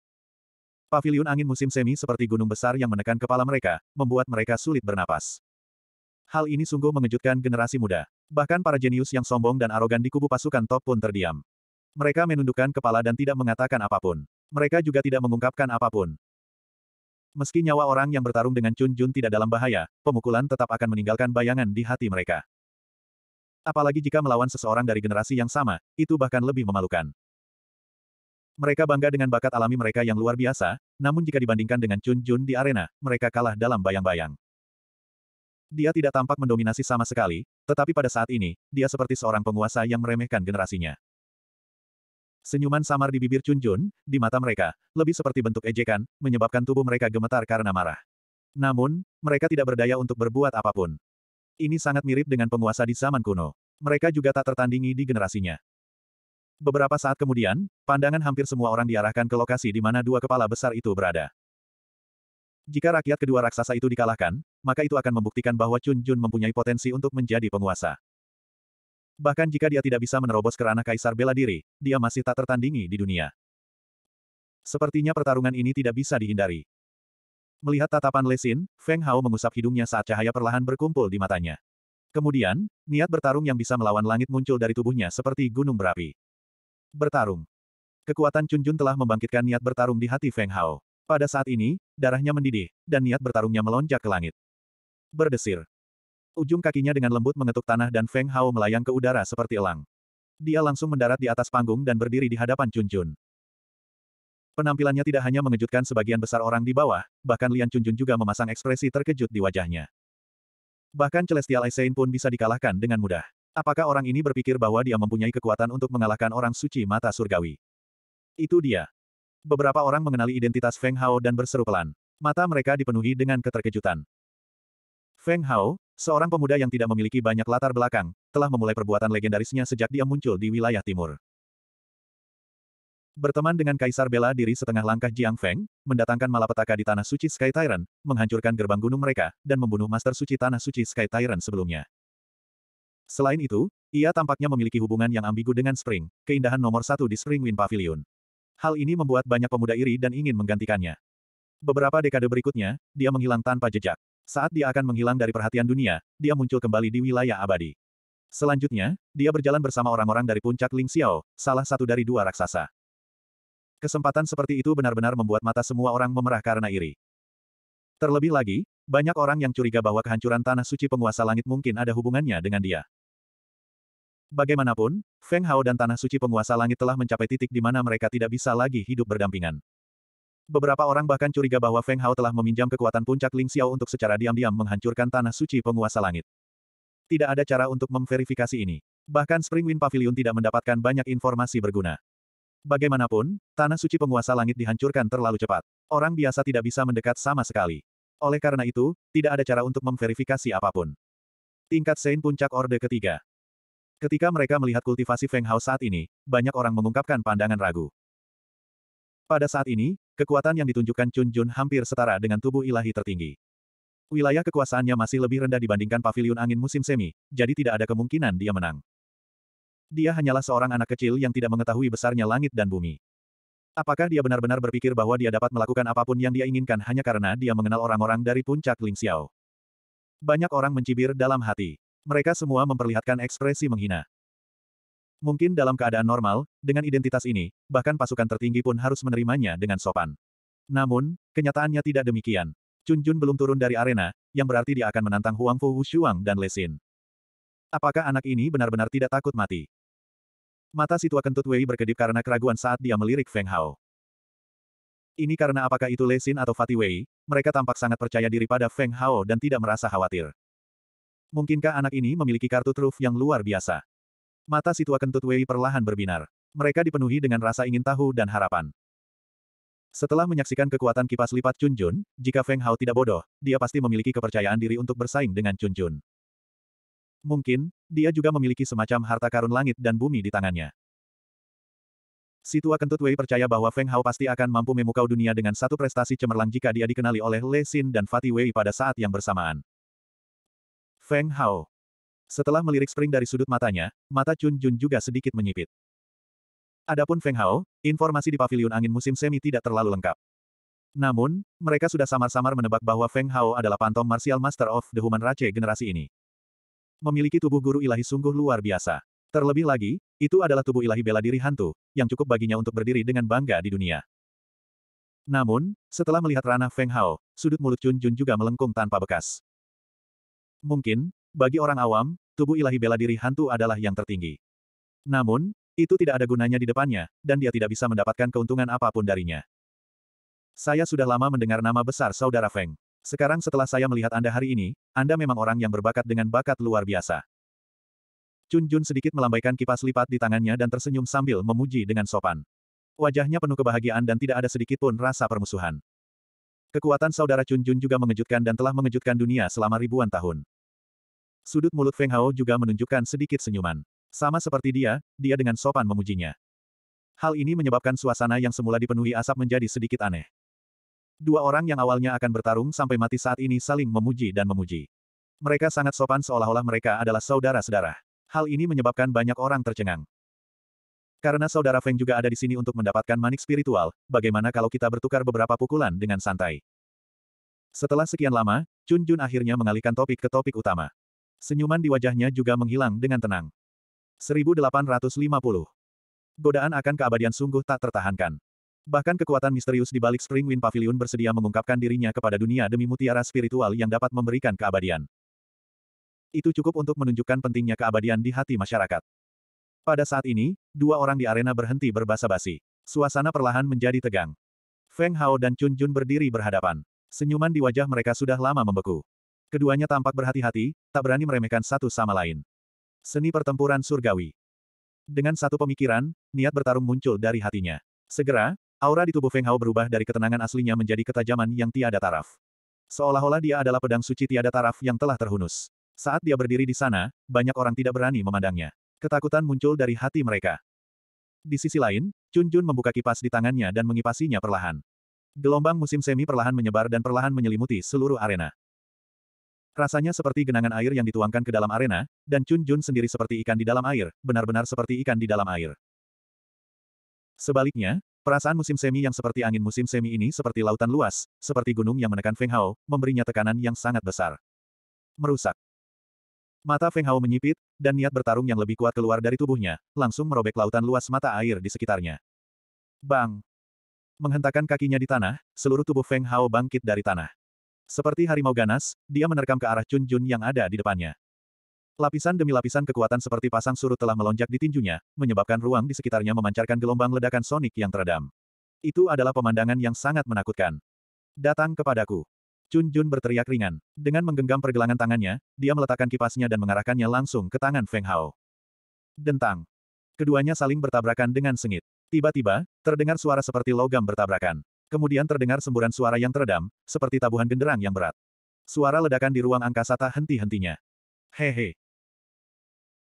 S1: Paviliun angin musim semi seperti gunung besar yang menekan kepala mereka, membuat mereka sulit bernapas. Hal ini sungguh mengejutkan generasi muda. Bahkan para jenius yang sombong dan arogan di kubu pasukan top pun terdiam. Mereka menundukkan kepala dan tidak mengatakan apapun. Mereka juga tidak mengungkapkan apapun. Meski nyawa orang yang bertarung dengan Chun Jun tidak dalam bahaya, pemukulan tetap akan meninggalkan bayangan di hati mereka. Apalagi jika melawan seseorang dari generasi yang sama, itu bahkan lebih memalukan. Mereka bangga dengan bakat alami mereka yang luar biasa, namun jika dibandingkan dengan Chun Jun di arena, mereka kalah dalam bayang-bayang. Dia tidak tampak mendominasi sama sekali, tetapi pada saat ini, dia seperti seorang penguasa yang meremehkan generasinya. Senyuman samar di bibir Chun Jun, di mata mereka, lebih seperti bentuk ejekan, menyebabkan tubuh mereka gemetar karena marah. Namun, mereka tidak berdaya untuk berbuat apapun. Ini sangat mirip dengan penguasa di zaman kuno. Mereka juga tak tertandingi di generasinya. Beberapa saat kemudian, pandangan hampir semua orang diarahkan ke lokasi di mana dua kepala besar itu berada. Jika rakyat kedua raksasa itu dikalahkan, maka itu akan membuktikan bahwa Chun Jun mempunyai potensi untuk menjadi penguasa. Bahkan jika dia tidak bisa menerobos ke ranah kaisar bela diri, dia masih tak tertandingi di dunia. Sepertinya pertarungan ini tidak bisa dihindari. Melihat tatapan Lesin, Feng Hao mengusap hidungnya saat cahaya perlahan berkumpul di matanya. Kemudian, niat bertarung yang bisa melawan langit muncul dari tubuhnya seperti gunung berapi. Bertarung. Kekuatan Chunjun telah membangkitkan niat bertarung di hati Feng Hao. Pada saat ini, darahnya mendidih, dan niat bertarungnya melonjak ke langit. Berdesir. Ujung kakinya dengan lembut mengetuk tanah dan Feng Hao melayang ke udara seperti elang. Dia langsung mendarat di atas panggung dan berdiri di hadapan Chun Junjun. Penampilannya tidak hanya mengejutkan sebagian besar orang di bawah, bahkan Lian Chun Junjun juga memasang ekspresi terkejut di wajahnya. Bahkan Celestial Saint pun bisa dikalahkan dengan mudah. Apakah orang ini berpikir bahwa dia mempunyai kekuatan untuk mengalahkan orang suci mata surgawi? Itu dia. Beberapa orang mengenali identitas Feng Hao dan berseru pelan. Mata mereka dipenuhi dengan keterkejutan. Feng Hao, Seorang pemuda yang tidak memiliki banyak latar belakang, telah memulai perbuatan legendarisnya sejak dia muncul di wilayah timur. Berteman dengan Kaisar Bela diri setengah langkah Jiang Feng, mendatangkan malapetaka di Tanah Suci Sky Tyrant, menghancurkan gerbang gunung mereka, dan membunuh Master Suci Tanah Suci Sky Tyrant sebelumnya. Selain itu, ia tampaknya memiliki hubungan yang ambigu dengan Spring, keindahan nomor satu di Spring Wind Pavilion. Hal ini membuat banyak pemuda iri dan ingin menggantikannya. Beberapa dekade berikutnya, dia menghilang tanpa jejak. Saat dia akan menghilang dari perhatian dunia, dia muncul kembali di wilayah abadi. Selanjutnya, dia berjalan bersama orang-orang dari puncak Ling Xiao, salah satu dari dua raksasa. Kesempatan seperti itu benar-benar membuat mata semua orang memerah karena iri. Terlebih lagi, banyak orang yang curiga bahwa kehancuran tanah suci penguasa langit mungkin ada hubungannya dengan dia. Bagaimanapun, Feng Hao dan tanah suci penguasa langit telah mencapai titik di mana mereka tidak bisa lagi hidup berdampingan. Beberapa orang bahkan curiga bahwa Feng Hao telah meminjam kekuatan puncak Ling Xiao untuk secara diam-diam menghancurkan tanah suci penguasa langit. Tidak ada cara untuk memverifikasi ini. Bahkan Spring Wind Pavilion tidak mendapatkan banyak informasi berguna. Bagaimanapun, tanah suci penguasa langit dihancurkan terlalu cepat. Orang biasa tidak bisa mendekat sama sekali. Oleh karena itu, tidak ada cara untuk memverifikasi apapun. Tingkat Sein Puncak Orde Ketiga Ketika mereka melihat kultivasi Feng Hao saat ini, banyak orang mengungkapkan pandangan ragu. Pada saat ini, Kekuatan yang ditunjukkan Chun Jun hampir setara dengan tubuh ilahi tertinggi. Wilayah kekuasaannya masih lebih rendah dibandingkan pavilion angin musim semi, jadi tidak ada kemungkinan dia menang. Dia hanyalah seorang anak kecil yang tidak mengetahui besarnya langit dan bumi. Apakah dia benar-benar berpikir bahwa dia dapat melakukan apapun yang dia inginkan hanya karena dia mengenal orang-orang dari puncak Ling Xiao? Banyak orang mencibir dalam hati. Mereka semua memperlihatkan ekspresi menghina. Mungkin dalam keadaan normal, dengan identitas ini, bahkan pasukan tertinggi pun harus menerimanya dengan sopan. Namun, kenyataannya tidak demikian. Chun Jun belum turun dari arena, yang berarti dia akan menantang Huang Fu Wushuang dan Lesin. Apakah anak ini benar-benar tidak takut mati? Mata si tua kentut Wei berkedip karena keraguan saat dia melirik Feng Hao. Ini karena apakah itu Lesin atau Fatih Wei, mereka tampak sangat percaya diri pada Feng Hao dan tidak merasa khawatir. Mungkinkah anak ini memiliki kartu truf yang luar biasa? Mata si tua kentut Wei perlahan berbinar. Mereka dipenuhi dengan rasa ingin tahu dan harapan. Setelah menyaksikan kekuatan kipas lipat Chun Jun, jika Feng Hao tidak bodoh, dia pasti memiliki kepercayaan diri untuk bersaing dengan Chun Jun. Mungkin, dia juga memiliki semacam harta karun langit dan bumi di tangannya. Si tua kentut Wei percaya bahwa Feng Hao pasti akan mampu memukau dunia dengan satu prestasi cemerlang jika dia dikenali oleh Le Xin dan Fatih Wei pada saat yang bersamaan. Feng Hao, setelah melirik spring dari sudut matanya, mata Chun Jun juga sedikit menyipit. Adapun Feng Hao, informasi di paviliun angin musim semi tidak terlalu lengkap. Namun, mereka sudah samar-samar menebak bahwa Feng Hao adalah pantom martial master of the human race generasi ini. Memiliki tubuh guru ilahi sungguh luar biasa. Terlebih lagi, itu adalah tubuh ilahi bela diri hantu, yang cukup baginya untuk berdiri dengan bangga di dunia. Namun, setelah melihat ranah Feng Hao, sudut mulut Chun Jun juga melengkung tanpa bekas. Mungkin, bagi orang awam, tubuh ilahi bela diri hantu adalah yang tertinggi. Namun, itu tidak ada gunanya di depannya, dan dia tidak bisa mendapatkan keuntungan apapun darinya. Saya sudah lama mendengar nama besar saudara Feng. Sekarang setelah saya melihat Anda hari ini, Anda memang orang yang berbakat dengan bakat luar biasa. Chun Jun sedikit melambaikan kipas lipat di tangannya dan tersenyum sambil memuji dengan sopan. Wajahnya penuh kebahagiaan dan tidak ada sedikit pun rasa permusuhan. Kekuatan saudara Chun Jun juga mengejutkan dan telah mengejutkan dunia selama ribuan tahun. Sudut mulut Feng Hao juga menunjukkan sedikit senyuman. Sama seperti dia, dia dengan sopan memujinya. Hal ini menyebabkan suasana yang semula dipenuhi asap menjadi sedikit aneh. Dua orang yang awalnya akan bertarung sampai mati saat ini saling memuji dan memuji. Mereka sangat sopan seolah-olah mereka adalah saudara-saudara. Hal ini menyebabkan banyak orang tercengang. Karena saudara Feng juga ada di sini untuk mendapatkan manik spiritual, bagaimana kalau kita bertukar beberapa pukulan dengan santai? Setelah sekian lama, Chun Jun akhirnya mengalihkan topik ke topik utama. Senyuman di wajahnya juga menghilang dengan tenang. 1850. Godaan akan keabadian sungguh tak tertahankan. Bahkan kekuatan misterius di balik Spring Wind Pavilion bersedia mengungkapkan dirinya kepada dunia demi mutiara spiritual yang dapat memberikan keabadian. Itu cukup untuk menunjukkan pentingnya keabadian di hati masyarakat. Pada saat ini, dua orang di arena berhenti berbasa-basi. Suasana perlahan menjadi tegang. Feng Hao dan Chun Jun berdiri berhadapan. Senyuman di wajah mereka sudah lama membeku. Keduanya tampak berhati-hati, tak berani meremehkan satu sama lain. Seni pertempuran surgawi. Dengan satu pemikiran, niat bertarung muncul dari hatinya. Segera, aura di tubuh Feng Hao berubah dari ketenangan aslinya menjadi ketajaman yang tiada taraf. Seolah-olah dia adalah pedang suci tiada taraf yang telah terhunus. Saat dia berdiri di sana, banyak orang tidak berani memandangnya. Ketakutan muncul dari hati mereka. Di sisi lain, Chun Jun membuka kipas di tangannya dan mengipasinya perlahan. Gelombang musim semi perlahan menyebar dan perlahan menyelimuti seluruh arena. Rasanya seperti genangan air yang dituangkan ke dalam arena, dan Chun Jun sendiri seperti ikan di dalam air, benar-benar seperti ikan di dalam air. Sebaliknya, perasaan musim semi yang seperti angin musim semi ini seperti lautan luas, seperti gunung yang menekan Feng Hao, memberinya tekanan yang sangat besar. Merusak. Mata Feng Hao menyipit, dan niat bertarung yang lebih kuat keluar dari tubuhnya, langsung merobek lautan luas mata air di sekitarnya. Bang! Menghentakkan kakinya di tanah, seluruh tubuh Feng Hao bangkit dari tanah. Seperti harimau ganas, dia menerkam ke arah Chun Jun yang ada di depannya. Lapisan demi lapisan kekuatan seperti pasang surut telah melonjak di tinjunya, menyebabkan ruang di sekitarnya memancarkan gelombang ledakan sonik yang teredam. Itu adalah pemandangan yang sangat menakutkan. Datang kepadaku. Chun Jun berteriak ringan. Dengan menggenggam pergelangan tangannya, dia meletakkan kipasnya dan mengarahkannya langsung ke tangan Feng Hao. Dentang. Keduanya saling bertabrakan dengan sengit. Tiba-tiba, terdengar suara seperti logam bertabrakan. Kemudian terdengar semburan suara yang teredam, seperti tabuhan genderang yang berat. Suara ledakan di ruang angkasa tak henti-hentinya. Hehe.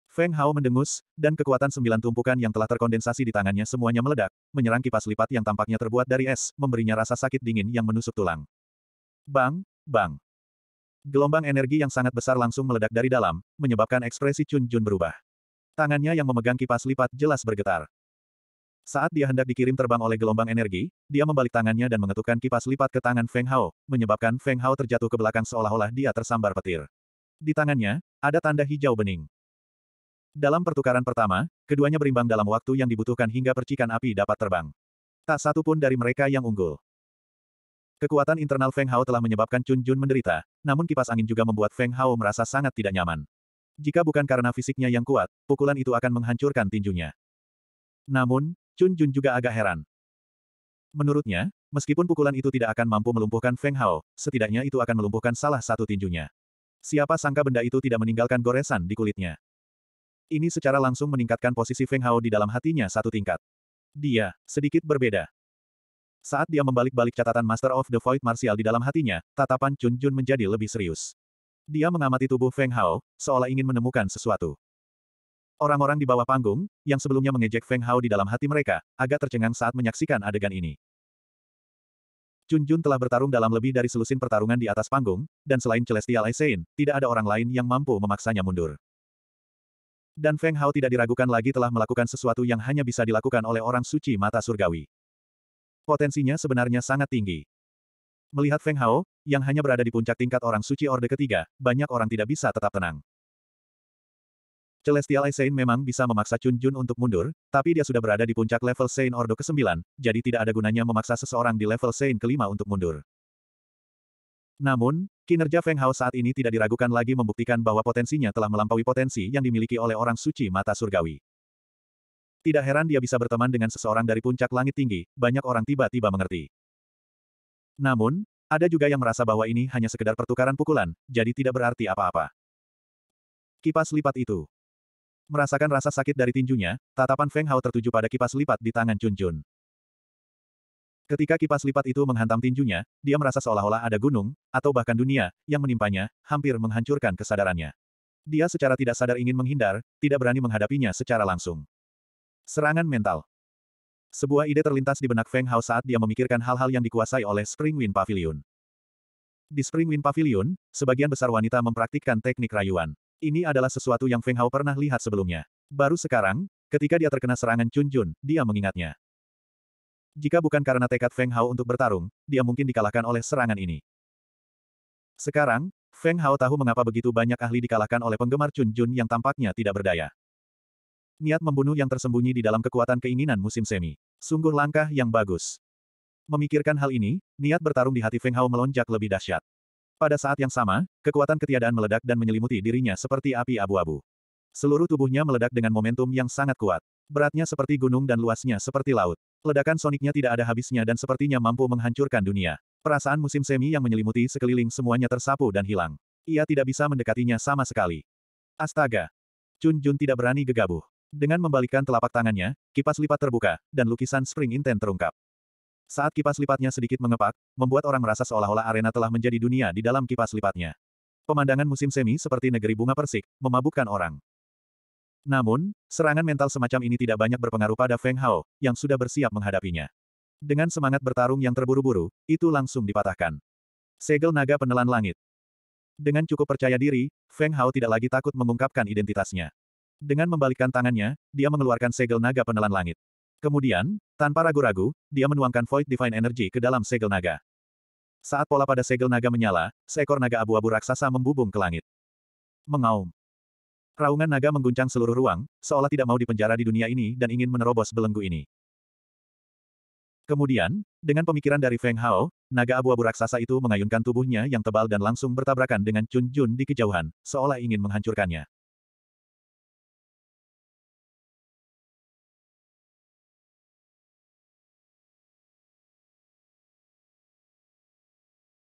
S1: Feng Hao mendengus, dan kekuatan sembilan tumpukan yang telah terkondensasi di tangannya semuanya meledak, menyerang kipas lipat yang tampaknya terbuat dari es, memberinya rasa sakit dingin yang menusuk tulang. Bang, bang. Gelombang energi yang sangat besar langsung meledak dari dalam, menyebabkan ekspresi Chun Jun berubah. Tangannya yang memegang kipas lipat jelas bergetar. Saat dia hendak dikirim terbang oleh gelombang energi, dia membalik tangannya dan mengetukkan kipas lipat ke tangan Feng Hao, menyebabkan Feng Hao terjatuh ke belakang seolah-olah dia tersambar petir. Di tangannya, ada tanda hijau bening. Dalam pertukaran pertama, keduanya berimbang dalam waktu yang dibutuhkan hingga percikan api dapat terbang. Tak satu pun dari mereka yang unggul. Kekuatan internal Feng Hao telah menyebabkan Chun Jun menderita, namun kipas angin juga membuat Feng Hao merasa sangat tidak nyaman. Jika bukan karena fisiknya yang kuat, pukulan itu akan menghancurkan tinjunya. Namun, Chun Jun juga agak heran. Menurutnya, meskipun pukulan itu tidak akan mampu melumpuhkan Feng Hao, setidaknya itu akan melumpuhkan salah satu tinjunya. Siapa sangka benda itu tidak meninggalkan goresan di kulitnya. Ini secara langsung meningkatkan posisi Feng Hao di dalam hatinya satu tingkat. Dia, sedikit berbeda. Saat dia membalik-balik catatan Master of the Void Martial di dalam hatinya, tatapan Chun Jun menjadi lebih serius. Dia mengamati tubuh Feng Hao, seolah ingin menemukan sesuatu. Orang-orang di bawah panggung, yang sebelumnya mengejek Feng Hao di dalam hati mereka, agak tercengang saat menyaksikan adegan ini. Jun Jun telah bertarung dalam lebih dari selusin pertarungan di atas panggung, dan selain Celestial Aisein, tidak ada orang lain yang mampu memaksanya mundur. Dan Feng Hao tidak diragukan lagi telah melakukan sesuatu yang hanya bisa dilakukan oleh orang suci mata surgawi. Potensinya sebenarnya sangat tinggi. Melihat Feng Hao, yang hanya berada di puncak tingkat orang suci Orde Ketiga, banyak orang tidak bisa tetap tenang. Celestial Eye Saint memang bisa memaksa Chun Jun untuk mundur, tapi dia sudah berada di puncak level Saint Ordo ke-9, jadi tidak ada gunanya memaksa seseorang di level Saint ke-5 untuk mundur. Namun, kinerja Feng Hao saat ini tidak diragukan lagi membuktikan bahwa potensinya telah melampaui potensi yang dimiliki oleh orang suci mata surgawi. Tidak heran dia bisa berteman dengan seseorang dari puncak langit tinggi, banyak orang tiba-tiba mengerti. Namun, ada juga yang merasa bahwa ini hanya sekedar pertukaran pukulan, jadi tidak berarti apa-apa. Kipas lipat itu. Merasakan rasa sakit dari tinjunya, tatapan Feng Hao tertuju pada kipas lipat di tangan Chun Chun. Ketika kipas lipat itu menghantam tinjunya, dia merasa seolah-olah ada gunung, atau bahkan dunia, yang menimpanya, hampir menghancurkan kesadarannya. Dia secara tidak sadar ingin menghindar, tidak berani menghadapinya secara langsung. Serangan mental. Sebuah ide terlintas di benak Feng Hao saat dia memikirkan hal-hal yang dikuasai oleh Spring Wind Pavilion. Di Spring Wind Pavilion, sebagian besar wanita mempraktikkan teknik rayuan. Ini adalah sesuatu yang Feng Hao pernah lihat sebelumnya. Baru sekarang, ketika dia terkena serangan Chun Jun, dia mengingatnya. Jika bukan karena tekad Feng Hao untuk bertarung, dia mungkin dikalahkan oleh serangan ini. Sekarang, Feng Hao tahu mengapa begitu banyak ahli dikalahkan oleh penggemar Chun Jun yang tampaknya tidak berdaya. Niat membunuh yang tersembunyi di dalam kekuatan keinginan musim semi. Sungguh langkah yang bagus. Memikirkan hal ini, niat bertarung di hati Feng Hao melonjak lebih dahsyat. Pada saat yang sama, kekuatan ketiadaan meledak dan menyelimuti dirinya seperti api abu-abu. Seluruh tubuhnya meledak dengan momentum yang sangat kuat. Beratnya seperti gunung dan luasnya seperti laut. Ledakan soniknya tidak ada habisnya dan sepertinya mampu menghancurkan dunia. Perasaan musim semi yang menyelimuti sekeliling semuanya tersapu dan hilang. Ia tidak bisa mendekatinya sama sekali. Astaga! Chun Jun tidak berani gegabah. Dengan membalikkan telapak tangannya, kipas lipat terbuka, dan lukisan Spring Inten terungkap. Saat kipas lipatnya sedikit mengepak, membuat orang merasa seolah-olah arena telah menjadi dunia di dalam kipas lipatnya. Pemandangan musim semi seperti negeri bunga persik, memabukkan orang. Namun, serangan mental semacam ini tidak banyak berpengaruh pada Feng Hao, yang sudah bersiap menghadapinya. Dengan semangat bertarung yang terburu-buru, itu langsung dipatahkan. Segel naga penelan langit. Dengan cukup percaya diri, Feng Hao tidak lagi takut mengungkapkan identitasnya. Dengan membalikkan tangannya, dia mengeluarkan segel naga penelan langit. Kemudian, tanpa ragu-ragu, dia menuangkan Void Divine Energy ke dalam segel naga. Saat pola pada segel naga menyala, seekor naga abu-abu raksasa membubung ke langit. Mengaum. Raungan naga mengguncang seluruh ruang, seolah tidak mau dipenjara di dunia ini dan ingin menerobos belenggu ini. Kemudian, dengan pemikiran dari Feng Hao, naga abu-abu raksasa itu mengayunkan tubuhnya yang tebal dan langsung bertabrakan dengan Chun Jun di kejauhan, seolah ingin menghancurkannya.